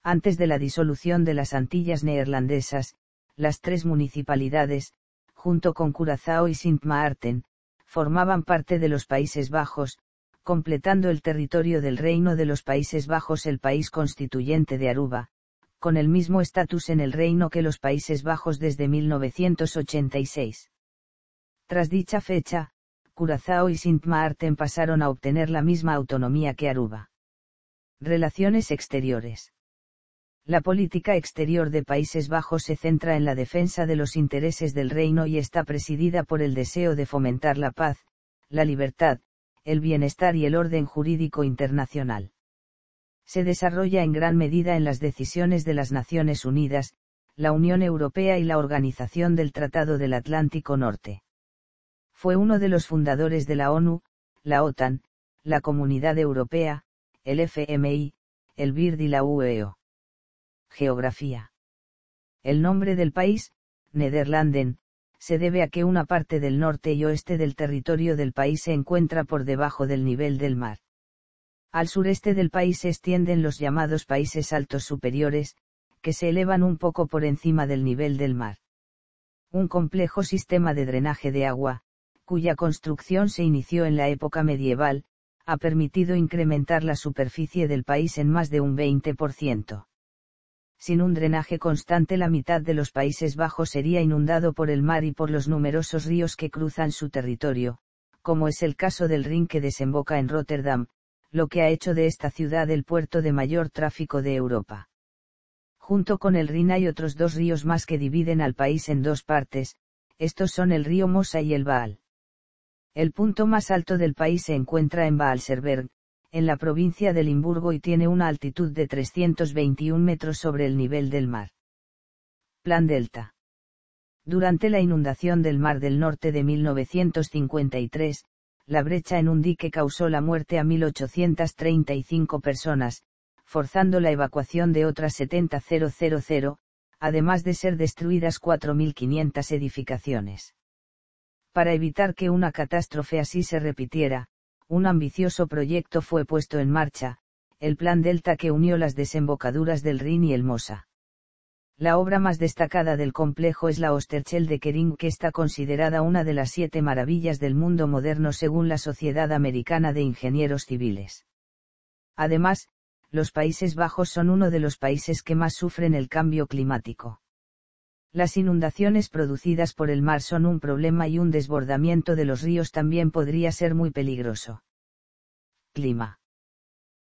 Antes de la disolución de las Antillas neerlandesas, las tres municipalidades, junto con Curazao y Sint Maarten, formaban parte de los Países Bajos, completando el territorio del Reino de los Países Bajos el país constituyente de Aruba, con el mismo estatus en el reino que los Países Bajos desde 1986. Tras dicha fecha, Curazao y Sint Maarten pasaron a obtener la misma autonomía que Aruba. Relaciones exteriores. La política exterior de Países Bajos se centra en la defensa de los intereses del reino y está presidida por el deseo de fomentar la paz, la libertad, el bienestar y el orden jurídico internacional se desarrolla en gran medida en las decisiones de las Naciones Unidas, la Unión Europea y la Organización del Tratado del Atlántico Norte. Fue uno de los fundadores de la ONU, la OTAN, la Comunidad Europea, el FMI, el BIRD y la UEO. Geografía. El nombre del país, Nederlanden, se debe a que una parte del norte y oeste del territorio del país se encuentra por debajo del nivel del mar. Al sureste del país se extienden los llamados países altos superiores, que se elevan un poco por encima del nivel del mar. Un complejo sistema de drenaje de agua, cuya construcción se inició en la época medieval, ha permitido incrementar la superficie del país en más de un 20%. Sin un drenaje constante la mitad de los Países Bajos sería inundado por el mar y por los numerosos ríos que cruzan su territorio, como es el caso del Rin que desemboca en Rotterdam, lo que ha hecho de esta ciudad el puerto de mayor tráfico de Europa. Junto con el Rin hay otros dos ríos más que dividen al país en dos partes, estos son el río Mosa y el Baal. El punto más alto del país se encuentra en Baalserberg, en la provincia de Limburgo y tiene una altitud de 321 metros sobre el nivel del mar. Plan Delta. Durante la inundación del Mar del Norte de 1953, la brecha en un dique causó la muerte a 1.835 personas, forzando la evacuación de otras 70.000, además de ser destruidas 4.500 edificaciones. Para evitar que una catástrofe así se repitiera, un ambicioso proyecto fue puesto en marcha, el Plan Delta que unió las desembocaduras del Rin y el Mosa. La obra más destacada del complejo es la Osterchel de Kering que está considerada una de las siete maravillas del mundo moderno según la Sociedad Americana de Ingenieros Civiles. Además, los Países Bajos son uno de los países que más sufren el cambio climático. Las inundaciones producidas por el mar son un problema y un desbordamiento de los ríos también podría ser muy peligroso. Clima.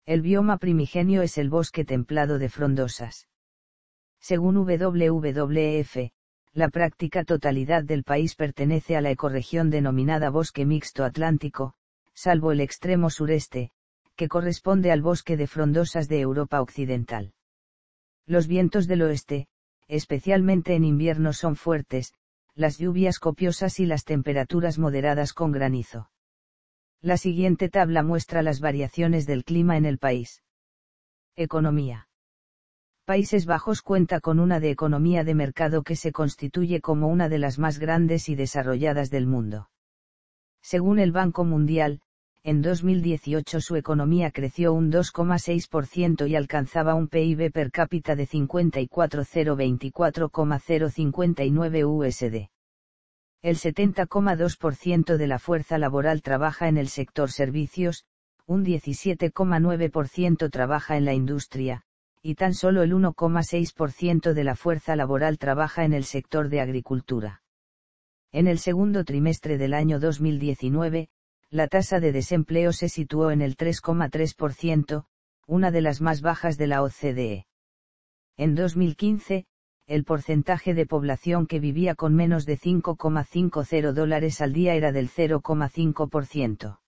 El bioma primigenio es el bosque templado de frondosas según WWF, la práctica totalidad del país pertenece a la ecorregión denominada bosque mixto atlántico, salvo el extremo sureste, que corresponde al bosque de frondosas de Europa Occidental. Los vientos del oeste, especialmente en invierno, son fuertes, las lluvias copiosas y las temperaturas moderadas con granizo. La siguiente tabla muestra las variaciones del clima en el país. Economía. Países Bajos cuenta con una de economía de mercado que se constituye como una de las más grandes y desarrolladas del mundo. Según el Banco Mundial, en 2018 su economía creció un 2,6% y alcanzaba un PIB per cápita de 54,024,059 USD. El 70,2% de la fuerza laboral trabaja en el sector servicios, un 17,9% trabaja en la industria, y tan solo el 1,6% de la fuerza laboral trabaja en el sector de agricultura. En el segundo trimestre del año 2019, la tasa de desempleo se situó en el 3,3%, una de las más bajas de la OCDE. En 2015, el porcentaje de población que vivía con menos de 5,50 dólares al día era del 0,5%.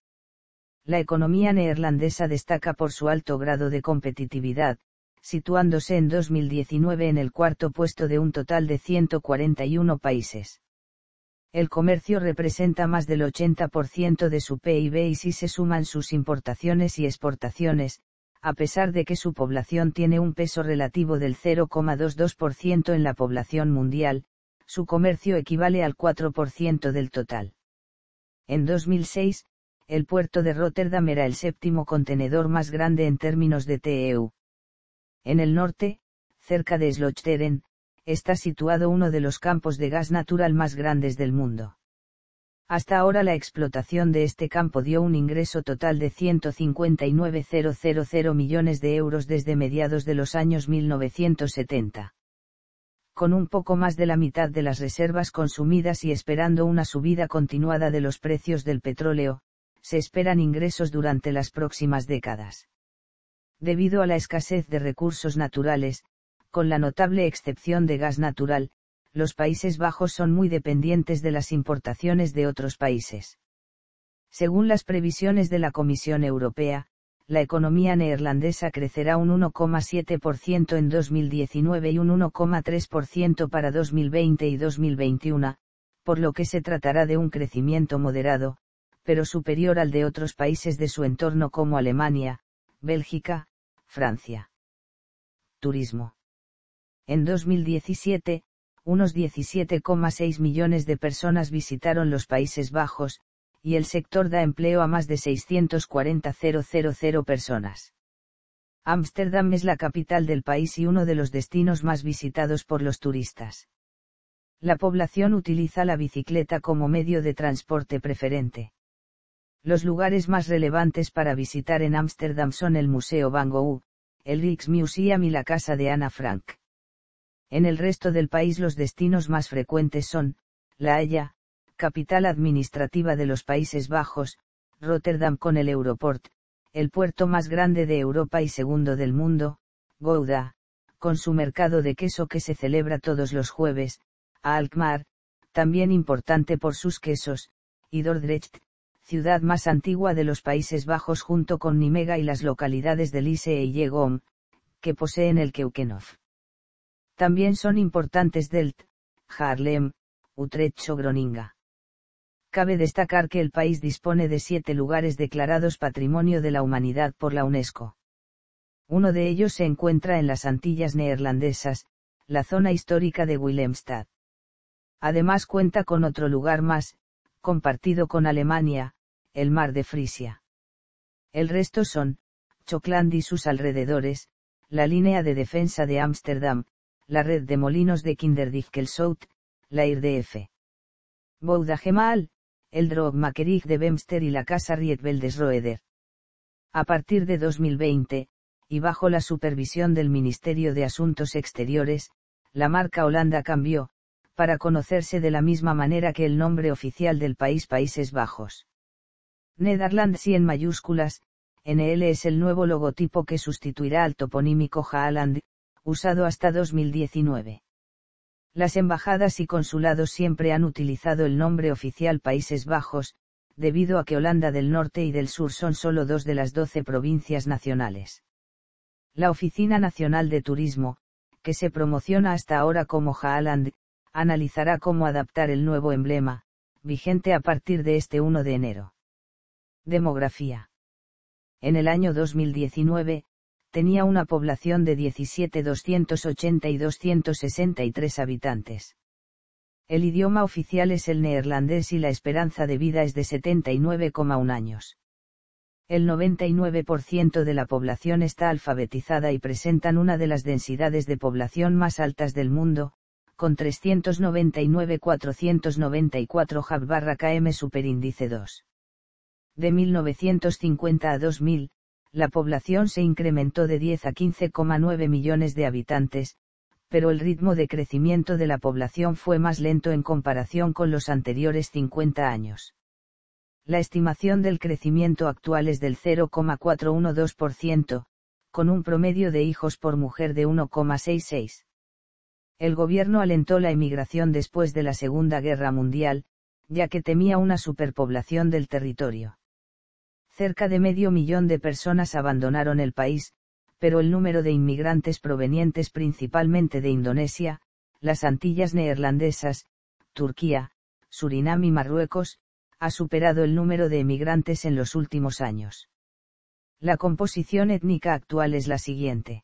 La economía neerlandesa destaca por su alto grado de competitividad, situándose en 2019 en el cuarto puesto de un total de 141 países. El comercio representa más del 80% de su PIB y si se suman sus importaciones y exportaciones, a pesar de que su población tiene un peso relativo del 0,22% en la población mundial, su comercio equivale al 4% del total. En 2006, el puerto de Rotterdam era el séptimo contenedor más grande en términos de TEU. En el norte, cerca de Slochteren, está situado uno de los campos de gas natural más grandes del mundo. Hasta ahora la explotación de este campo dio un ingreso total de 159.000 millones de euros desde mediados de los años 1970. Con un poco más de la mitad de las reservas consumidas y esperando una subida continuada de los precios del petróleo, se esperan ingresos durante las próximas décadas debido a la escasez de recursos naturales, con la notable excepción de gas natural, los Países Bajos son muy dependientes de las importaciones de otros países. Según las previsiones de la Comisión Europea, la economía neerlandesa crecerá un 1,7% en 2019 y un 1,3% para 2020 y 2021, por lo que se tratará de un crecimiento moderado, pero superior al de otros países de su entorno como Alemania, Bélgica, Francia. Turismo. En 2017, unos 17,6 millones de personas visitaron los Países Bajos, y el sector da empleo a más de 640,000 personas. Ámsterdam es la capital del país y uno de los destinos más visitados por los turistas. La población utiliza la bicicleta como medio de transporte preferente. Los lugares más relevantes para visitar en Ámsterdam son el Museo Van Gogh, el Rijksmuseum y la Casa de Anna Frank. En el resto del país los destinos más frecuentes son, La Haya, capital administrativa de los Países Bajos, Rotterdam con el Europort, el puerto más grande de Europa y segundo del mundo, Gouda, con su mercado de queso que se celebra todos los jueves, a Alkmaar, también importante por sus quesos, y Dordrecht, ciudad más antigua de los Países Bajos junto con Nimega y las localidades de Lise y e Yegom, que poseen el Keukenhof. También son importantes Delt, Haarlem, Utrecht o Groninga. Cabe destacar que el país dispone de siete lugares declarados Patrimonio de la Humanidad por la UNESCO. Uno de ellos se encuentra en las Antillas Neerlandesas, la zona histórica de Willemstad. Además cuenta con otro lugar más, compartido con Alemania, el mar de Frisia. El resto son, Chocland y sus alrededores, la línea de defensa de Ámsterdam, la red de molinos de Kinderdijkelshout, la IRDF. Gemal, el Drogmakerich de Bemster y la Casa Rietveldesroeder. A partir de 2020, y bajo la supervisión del Ministerio de Asuntos Exteriores, la marca Holanda cambió, para conocerse de la misma manera que el nombre oficial del país Países Bajos. Netherlands y en mayúsculas, NL es el nuevo logotipo que sustituirá al toponímico Haaland, usado hasta 2019. Las embajadas y consulados siempre han utilizado el nombre oficial Países Bajos, debido a que Holanda del Norte y del Sur son solo dos de las doce provincias nacionales. La Oficina Nacional de Turismo, que se promociona hasta ahora como Haaland, analizará cómo adaptar el nuevo emblema, vigente a partir de este 1 de enero. Demografía. En el año 2019, tenía una población de 17.280 y 263 habitantes. El idioma oficial es el neerlandés y la esperanza de vida es de 79,1 años. El 99% de la población está alfabetizada y presentan una de las densidades de población más altas del mundo, con 399-494 JAB barra KM superíndice 2. De 1950 a 2000, la población se incrementó de 10 a 15,9 millones de habitantes, pero el ritmo de crecimiento de la población fue más lento en comparación con los anteriores 50 años. La estimación del crecimiento actual es del 0,412%, con un promedio de hijos por mujer de 1,66. El gobierno alentó la emigración después de la Segunda Guerra Mundial, ya que temía una superpoblación del territorio. Cerca de medio millón de personas abandonaron el país, pero el número de inmigrantes provenientes principalmente de Indonesia, las Antillas Neerlandesas, Turquía, Surinam y Marruecos, ha superado el número de emigrantes en los últimos años. La composición étnica actual es la siguiente.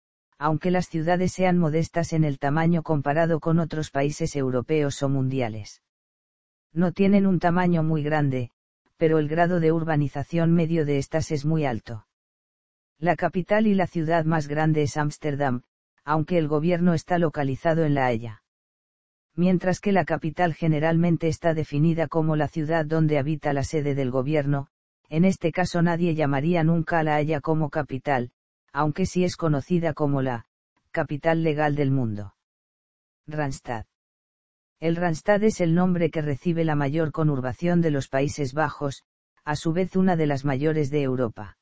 aunque las ciudades sean modestas en el tamaño comparado con otros países europeos o mundiales. No tienen un tamaño muy grande, pero el grado de urbanización medio de estas es muy alto. La capital y la ciudad más grande es Ámsterdam, aunque el gobierno está localizado en La Haya. Mientras que la capital generalmente está definida como la ciudad donde habita la sede del gobierno, en este caso nadie llamaría nunca a La Haya como capital, aunque sí es conocida como la capital legal del mundo. Randstad. El Randstad es el nombre que recibe la mayor conurbación de los Países Bajos, a su vez una de las mayores de Europa.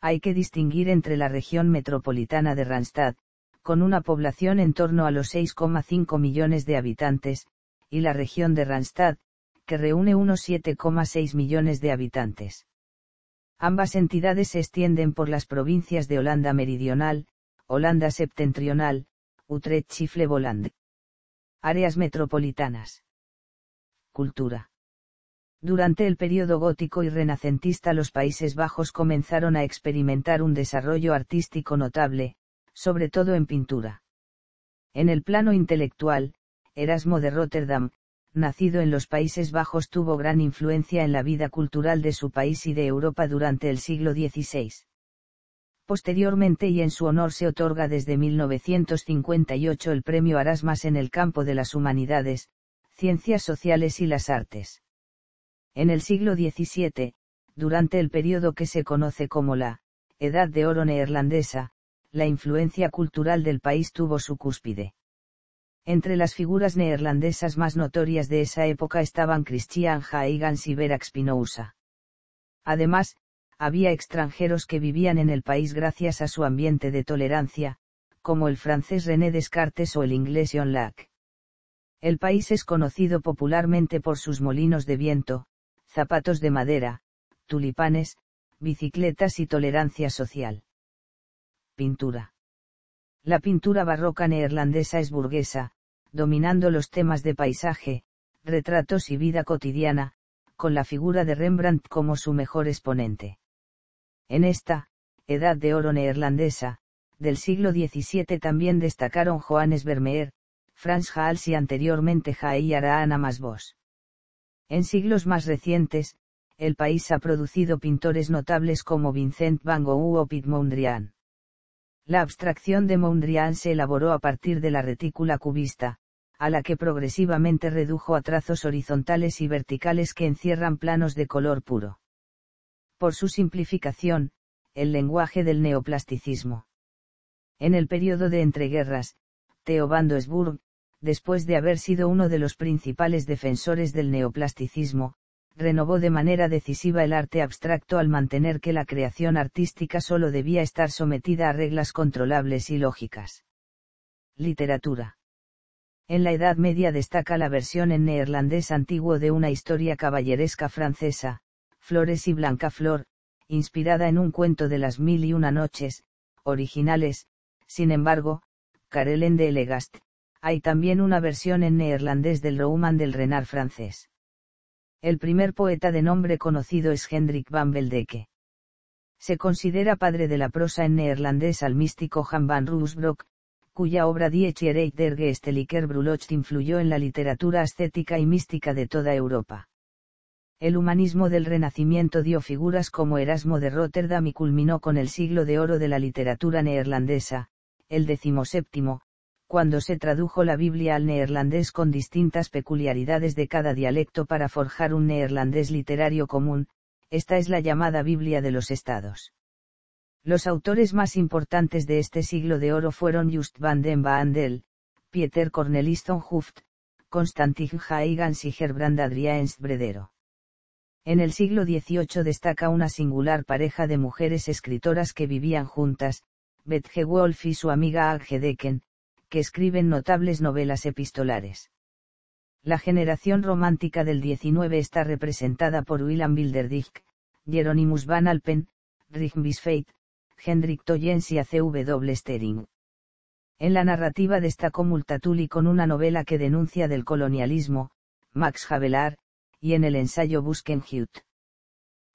Hay que distinguir entre la región metropolitana de Randstad, con una población en torno a los 6,5 millones de habitantes, y la región de Randstad, que reúne unos 7,6 millones de habitantes. Ambas entidades se extienden por las provincias de Holanda Meridional, Holanda Septentrional, Utrecht y Flevoland. Áreas metropolitanas. Cultura. Durante el periodo gótico y renacentista los Países Bajos comenzaron a experimentar un desarrollo artístico notable, sobre todo en pintura. En el plano intelectual, Erasmo de Rotterdam, nacido en los Países Bajos tuvo gran influencia en la vida cultural de su país y de Europa durante el siglo XVI. Posteriormente y en su honor se otorga desde 1958 el premio Erasmus en el campo de las humanidades, ciencias sociales y las artes. En el siglo XVII, durante el periodo que se conoce como la Edad de Oro neerlandesa, la influencia cultural del país tuvo su cúspide. Entre las figuras neerlandesas más notorias de esa época estaban Christian Huygens y Vera Spinoza. Además, había extranjeros que vivían en el país gracias a su ambiente de tolerancia, como el francés René Descartes o el inglés John Locke. El país es conocido popularmente por sus molinos de viento, zapatos de madera, tulipanes, bicicletas y tolerancia social. Pintura. La pintura barroca neerlandesa es burguesa, dominando los temas de paisaje, retratos y vida cotidiana, con la figura de Rembrandt como su mejor exponente. En esta, edad de oro neerlandesa, del siglo XVII también destacaron Johannes Vermeer, Franz Hals y anteriormente Jaé y Araana Masbos. En siglos más recientes, el país ha producido pintores notables como Vincent van Gogh o Piet Mondrian. La abstracción de Mondrian se elaboró a partir de la retícula cubista, a la que progresivamente redujo a trazos horizontales y verticales que encierran planos de color puro. Por su simplificación, el lenguaje del neoplasticismo. En el periodo de entreguerras, van Doesburg, después de haber sido uno de los principales defensores del neoplasticismo, renovó de manera decisiva el arte abstracto al mantener que la creación artística solo debía estar sometida a reglas controlables y lógicas. Literatura. En la Edad Media destaca la versión en neerlandés antiguo de una historia caballeresca francesa, Flores y Blanca Flor, inspirada en un cuento de las mil y una noches, originales, sin embargo, Carelen de Elegast. Hay también una versión en neerlandés del Roman del Renar francés. El primer poeta de nombre conocido es Hendrik van Beldeke. Se considera padre de la prosa en neerlandés al místico Jan van ruysbroeck cuya obra Die Chiereit der influyó en la literatura ascética y mística de toda Europa. El humanismo del Renacimiento dio figuras como Erasmo de Rotterdam y culminó con el siglo de oro de la literatura neerlandesa, el XVII, cuando se tradujo la Biblia al neerlandés con distintas peculiaridades de cada dialecto para forjar un neerlandés literario común, esta es la llamada Biblia de los Estados. Los autores más importantes de este siglo de oro fueron Just van den Baandel, Pieter Corneliston Huft, Hooft, Constantin Huygens y Gerbrand Adriaens Bredero. En el siglo XVIII destaca una singular pareja de mujeres escritoras que vivían juntas, Betje Wolf y su amiga Agge que escriben notables novelas epistolares. La generación romántica del XIX está representada por Willem Bilderdijk, Jeronimus van Alpen, Rigmis Hendrik Toyens y A.C.W. Stering. En la narrativa destacó Multatuli con una novela que denuncia del colonialismo, Max Havelaar, y en el ensayo Busken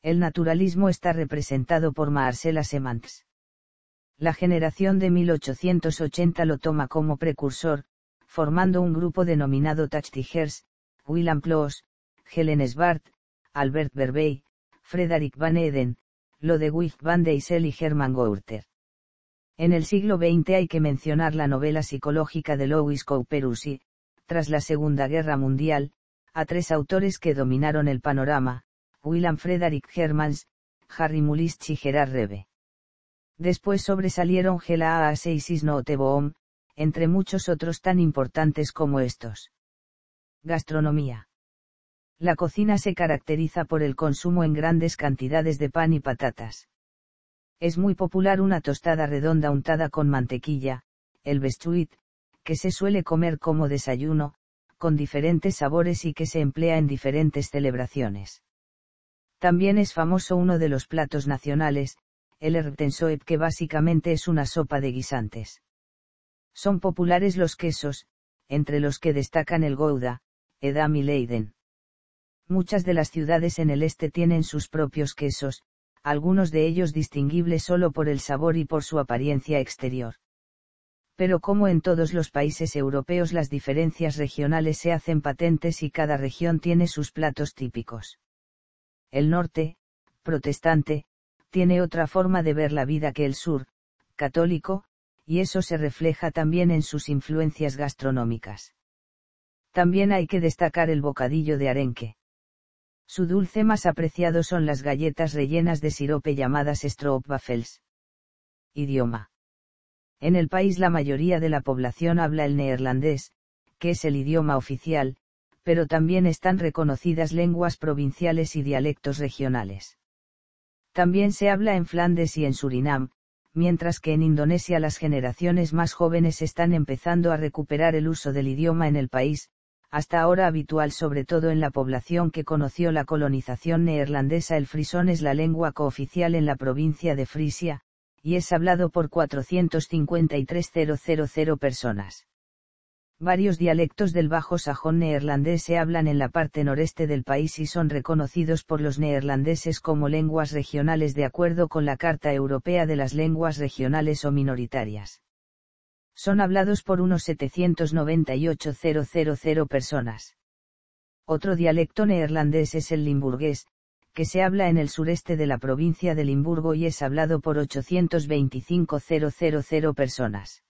El naturalismo está representado por Marcela Semans la generación de 1880 lo toma como precursor, formando un grupo denominado Tachtigers, William Ploos, Helen Svart, Albert Berbey, Frederick Van Eden, Lodewijk van Deysel y Hermann Goerter. En el siglo XX hay que mencionar la novela psicológica de Couperus y, tras la Segunda Guerra Mundial, a tres autores que dominaron el panorama, William Frederick Hermans, Harry Mulisch y Gerard Rebe. Después sobresalieron Gela A y entre muchos otros tan importantes como estos. Gastronomía. La cocina se caracteriza por el consumo en grandes cantidades de pan y patatas. Es muy popular una tostada redonda untada con mantequilla, el bestuit, que se suele comer como desayuno, con diferentes sabores y que se emplea en diferentes celebraciones. También es famoso uno de los platos nacionales, el Erbtensoeb, que básicamente es una sopa de guisantes. Son populares los quesos, entre los que destacan el Gouda, Edam y Leiden. Muchas de las ciudades en el este tienen sus propios quesos, algunos de ellos distinguibles solo por el sabor y por su apariencia exterior. Pero como en todos los países europeos las diferencias regionales se hacen patentes y cada región tiene sus platos típicos. El norte, protestante, tiene otra forma de ver la vida que el sur, católico, y eso se refleja también en sus influencias gastronómicas. También hay que destacar el bocadillo de arenque. Su dulce más apreciado son las galletas rellenas de sirope llamadas stroopwafels. Idioma. En el país la mayoría de la población habla el neerlandés, que es el idioma oficial, pero también están reconocidas lenguas provinciales y dialectos regionales. También se habla en Flandes y en Surinam, mientras que en Indonesia las generaciones más jóvenes están empezando a recuperar el uso del idioma en el país, hasta ahora habitual sobre todo en la población que conoció la colonización neerlandesa. El frisón es la lengua cooficial en la provincia de Frisia, y es hablado por 453.000 personas. Varios dialectos del bajo sajón neerlandés se hablan en la parte noreste del país y son reconocidos por los neerlandeses como lenguas regionales de acuerdo con la Carta Europea de las Lenguas Regionales o Minoritarias. Son hablados por unos 798.000 personas. Otro dialecto neerlandés es el limburgués, que se habla en el sureste de la provincia de Limburgo y es hablado por 825.000 personas.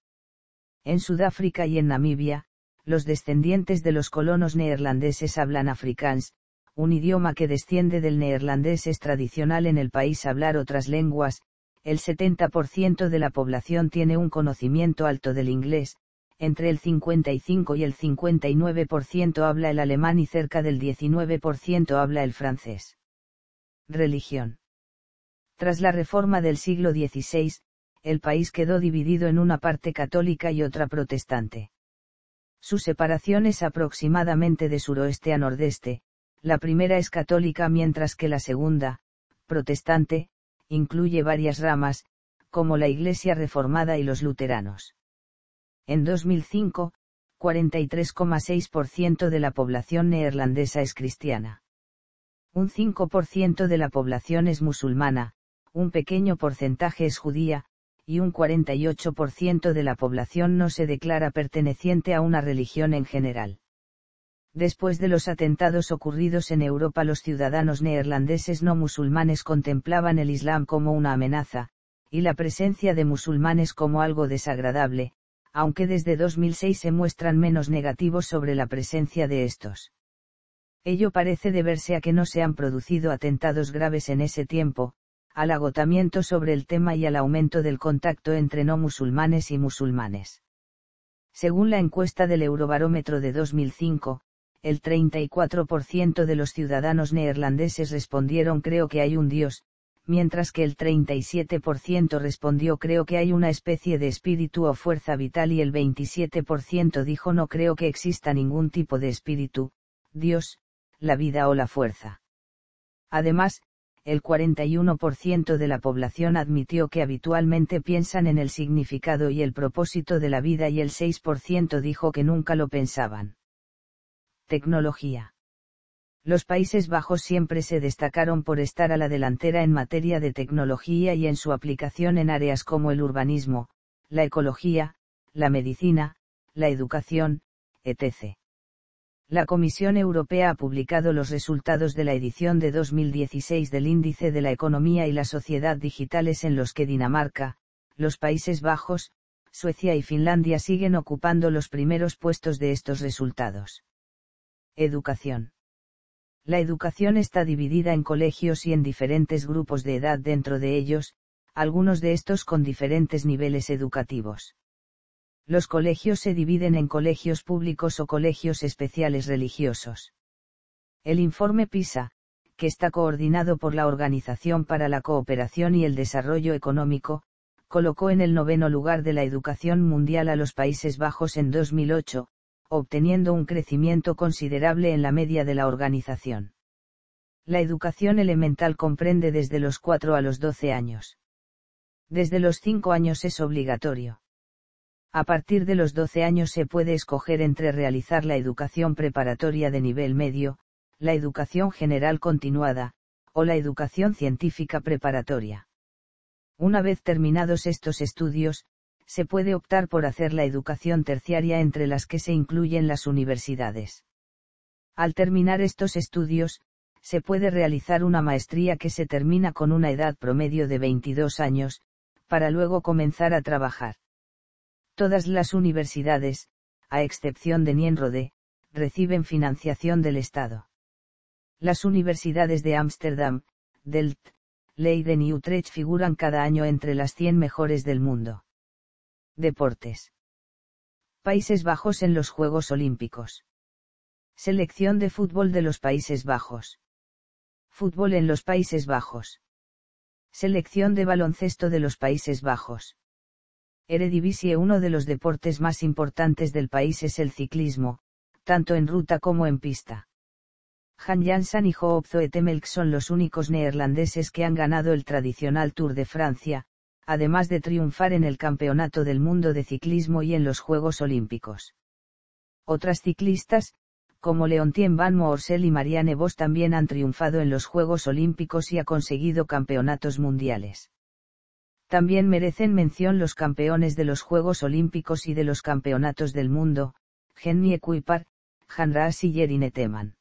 En Sudáfrica y en Namibia, los descendientes de los colonos neerlandeses hablan afrikaans, un idioma que desciende del neerlandés es tradicional en el país hablar otras lenguas, el 70% de la población tiene un conocimiento alto del inglés, entre el 55 y el 59% habla el alemán y cerca del 19% habla el francés. Religión. Tras la reforma del siglo XVI, el país quedó dividido en una parte católica y otra protestante. Su separación es aproximadamente de suroeste a nordeste, la primera es católica mientras que la segunda, protestante, incluye varias ramas, como la Iglesia Reformada y los Luteranos. En 2005, 43,6% de la población neerlandesa es cristiana. Un 5% de la población es musulmana, un pequeño porcentaje es judía, y un 48% de la población no se declara perteneciente a una religión en general. Después de los atentados ocurridos en Europa los ciudadanos neerlandeses no musulmanes contemplaban el Islam como una amenaza, y la presencia de musulmanes como algo desagradable, aunque desde 2006 se muestran menos negativos sobre la presencia de estos. Ello parece deberse a que no se han producido atentados graves en ese tiempo, al agotamiento sobre el tema y al aumento del contacto entre no musulmanes y musulmanes. Según la encuesta del Eurobarómetro de 2005, el 34% de los ciudadanos neerlandeses respondieron creo que hay un Dios, mientras que el 37% respondió creo que hay una especie de espíritu o fuerza vital y el 27% dijo no creo que exista ningún tipo de espíritu, Dios, la vida o la fuerza. Además, el 41% de la población admitió que habitualmente piensan en el significado y el propósito de la vida y el 6% dijo que nunca lo pensaban. Tecnología. Los Países Bajos siempre se destacaron por estar a la delantera en materia de tecnología y en su aplicación en áreas como el urbanismo, la ecología, la medicina, la educación, etc la Comisión Europea ha publicado los resultados de la edición de 2016 del Índice de la Economía y la Sociedad Digitales en los que Dinamarca, los Países Bajos, Suecia y Finlandia siguen ocupando los primeros puestos de estos resultados. Educación. La educación está dividida en colegios y en diferentes grupos de edad dentro de ellos, algunos de estos con diferentes niveles educativos. Los colegios se dividen en colegios públicos o colegios especiales religiosos. El informe PISA, que está coordinado por la Organización para la Cooperación y el Desarrollo Económico, colocó en el noveno lugar de la educación mundial a los Países Bajos en 2008, obteniendo un crecimiento considerable en la media de la organización. La educación elemental comprende desde los 4 a los 12 años. Desde los 5 años es obligatorio. A partir de los 12 años se puede escoger entre realizar la educación preparatoria de nivel medio, la educación general continuada, o la educación científica preparatoria. Una vez terminados estos estudios, se puede optar por hacer la educación terciaria entre las que se incluyen las universidades. Al terminar estos estudios, se puede realizar una maestría que se termina con una edad promedio de 22 años, para luego comenzar a trabajar. Todas las universidades, a excepción de Nienrode, reciben financiación del Estado. Las universidades de Ámsterdam, Delft, Leiden y Utrecht figuran cada año entre las 100 mejores del mundo. Deportes. Países Bajos en los Juegos Olímpicos. Selección de fútbol de los Países Bajos. Fútbol en los Países Bajos. Selección de baloncesto de los Países Bajos. Eredivisie uno de los deportes más importantes del país es el ciclismo, tanto en ruta como en pista. Han Janssen y Joop Zoetemelk son los únicos neerlandeses que han ganado el tradicional Tour de Francia, además de triunfar en el Campeonato del Mundo de Ciclismo y en los Juegos Olímpicos. Otras ciclistas, como Leontien Van Moorsel y Marianne Vos también han triunfado en los Juegos Olímpicos y ha conseguido campeonatos mundiales. También merecen mención los campeones de los Juegos Olímpicos y de los Campeonatos del Mundo, Gennie Kuipar, Hanras y Yerine Teman.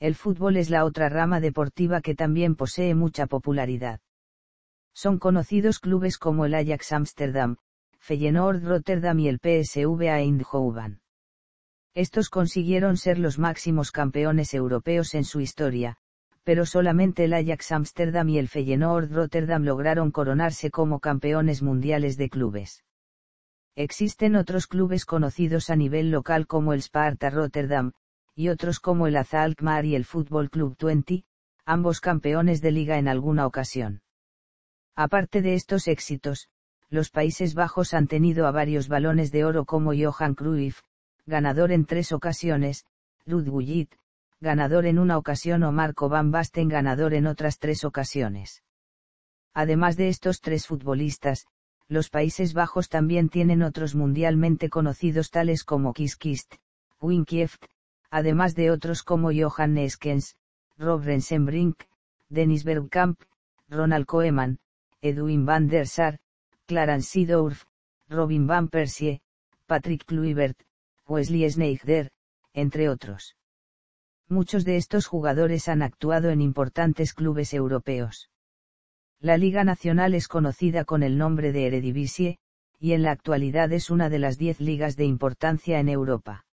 El fútbol es la otra rama deportiva que también posee mucha popularidad. Son conocidos clubes como el Ajax Amsterdam, Feyenoord Rotterdam y el PSV Eindhoven. Estos consiguieron ser los máximos campeones europeos en su historia, pero solamente el Ajax Amsterdam y el Feyenoord Rotterdam lograron coronarse como campeones mundiales de clubes. Existen otros clubes conocidos a nivel local como el Sparta Rotterdam, y otros como el AZ Alkmaar y el Football Club 20, ambos campeones de liga en alguna ocasión. Aparte de estos éxitos, los Países Bajos han tenido a varios balones de oro como Johan Cruyff, ganador en tres ocasiones, Ruud Gullit, ganador en una ocasión o Marco Van Basten ganador en otras tres ocasiones. Además de estos tres futbolistas, los Países Bajos también tienen otros mundialmente conocidos tales como Kiskist, Winkieft, además de otros como Johan Neskens, Rob Rensenbrink, Dennis Bergkamp, Ronald Koeman, Edwin van der Sar, Clarence Seedorf, Robin van Persie, Patrick Kluivert, Wesley Sneijder, entre otros muchos de estos jugadores han actuado en importantes clubes europeos. La Liga Nacional es conocida con el nombre de Eredivisie, y en la actualidad es una de las diez ligas de importancia en Europa.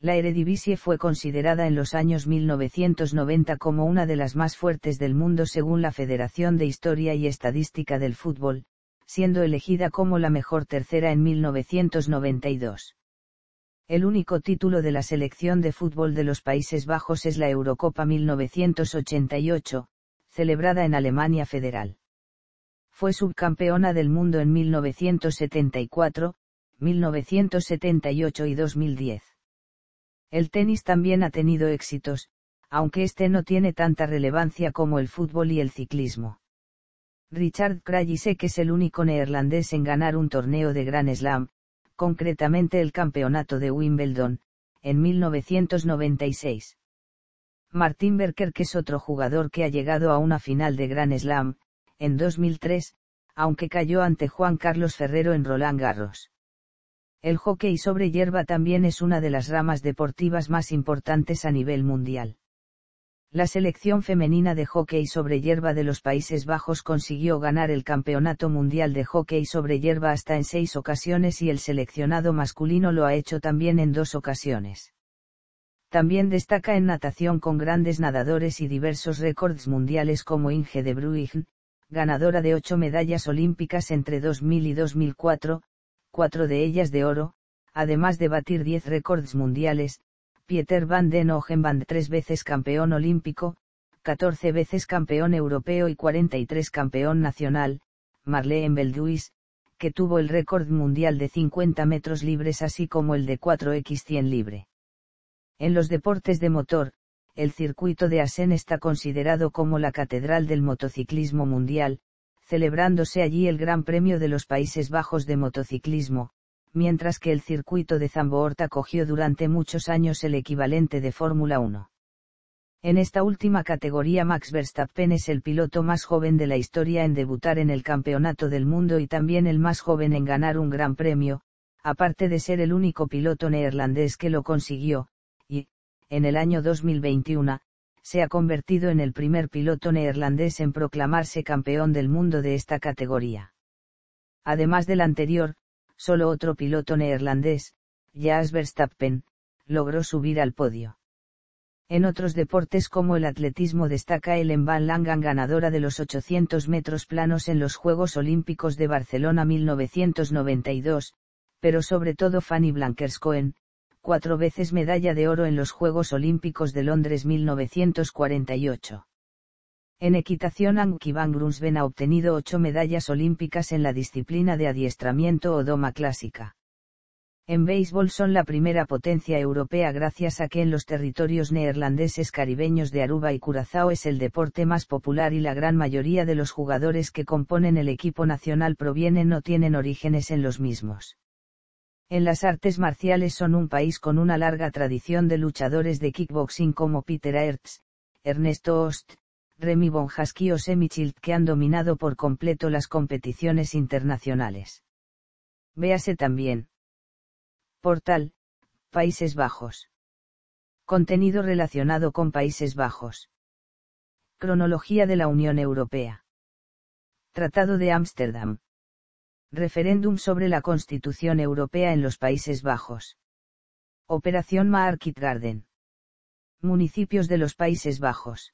La Eredivisie fue considerada en los años 1990 como una de las más fuertes del mundo según la Federación de Historia y Estadística del Fútbol, siendo elegida como la mejor tercera en 1992. El único título de la selección de fútbol de los Países Bajos es la Eurocopa 1988, celebrada en Alemania Federal. Fue subcampeona del mundo en 1974, 1978 y 2010. El tenis también ha tenido éxitos, aunque este no tiene tanta relevancia como el fútbol y el ciclismo. Richard Krajicek es el único neerlandés en ganar un torneo de Grand Slam, concretamente el Campeonato de Wimbledon, en 1996. Martin Berker, que es otro jugador que ha llegado a una final de Grand Slam, en 2003, aunque cayó ante Juan Carlos Ferrero en Roland Garros. El hockey sobre hierba también es una de las ramas deportivas más importantes a nivel mundial la selección femenina de hockey sobre hierba de los Países Bajos consiguió ganar el Campeonato Mundial de Hockey sobre hierba hasta en seis ocasiones y el seleccionado masculino lo ha hecho también en dos ocasiones. También destaca en natación con grandes nadadores y diversos récords mundiales como Inge de Bruijn, ganadora de ocho medallas olímpicas entre 2000 y 2004, cuatro de ellas de oro, además de batir diez récords mundiales, Pieter van den van tres veces campeón olímpico, 14 veces campeón europeo y 43 campeón nacional, Marleen Belduis, que tuvo el récord mundial de 50 metros libres así como el de 4x100 libre. En los deportes de motor, el circuito de Asen está considerado como la catedral del motociclismo mundial, celebrándose allí el Gran Premio de los Países Bajos de Motociclismo, mientras que el circuito de Zamboorta cogió durante muchos años el equivalente de Fórmula 1. En esta última categoría Max Verstappen es el piloto más joven de la historia en debutar en el Campeonato del Mundo y también el más joven en ganar un gran premio, aparte de ser el único piloto neerlandés que lo consiguió, y, en el año 2021, se ha convertido en el primer piloto neerlandés en proclamarse campeón del mundo de esta categoría. Además del anterior, Solo otro piloto neerlandés, Jasper Verstappen, logró subir al podio. En otros deportes como el atletismo destaca Ellen Van Langan ganadora de los 800 metros planos en los Juegos Olímpicos de Barcelona 1992, pero sobre todo Fanny Blankers-Cohen, cuatro veces medalla de oro en los Juegos Olímpicos de Londres 1948. En equitación Anki van Grunsven ha obtenido ocho medallas olímpicas en la disciplina de adiestramiento o doma clásica. En béisbol son la primera potencia europea gracias a que en los territorios neerlandeses caribeños de Aruba y Curazao es el deporte más popular y la gran mayoría de los jugadores que componen el equipo nacional provienen o tienen orígenes en los mismos. En las artes marciales son un país con una larga tradición de luchadores de kickboxing como Peter Ertz, Ernesto Ost, Remy Bonjasky o Semichild que han dominado por completo las competiciones internacionales. Véase también. Portal, Países Bajos. Contenido relacionado con Países Bajos. Cronología de la Unión Europea. Tratado de Ámsterdam. Referéndum sobre la Constitución Europea en los Países Bajos. Operación Market Garden. Municipios de los Países Bajos.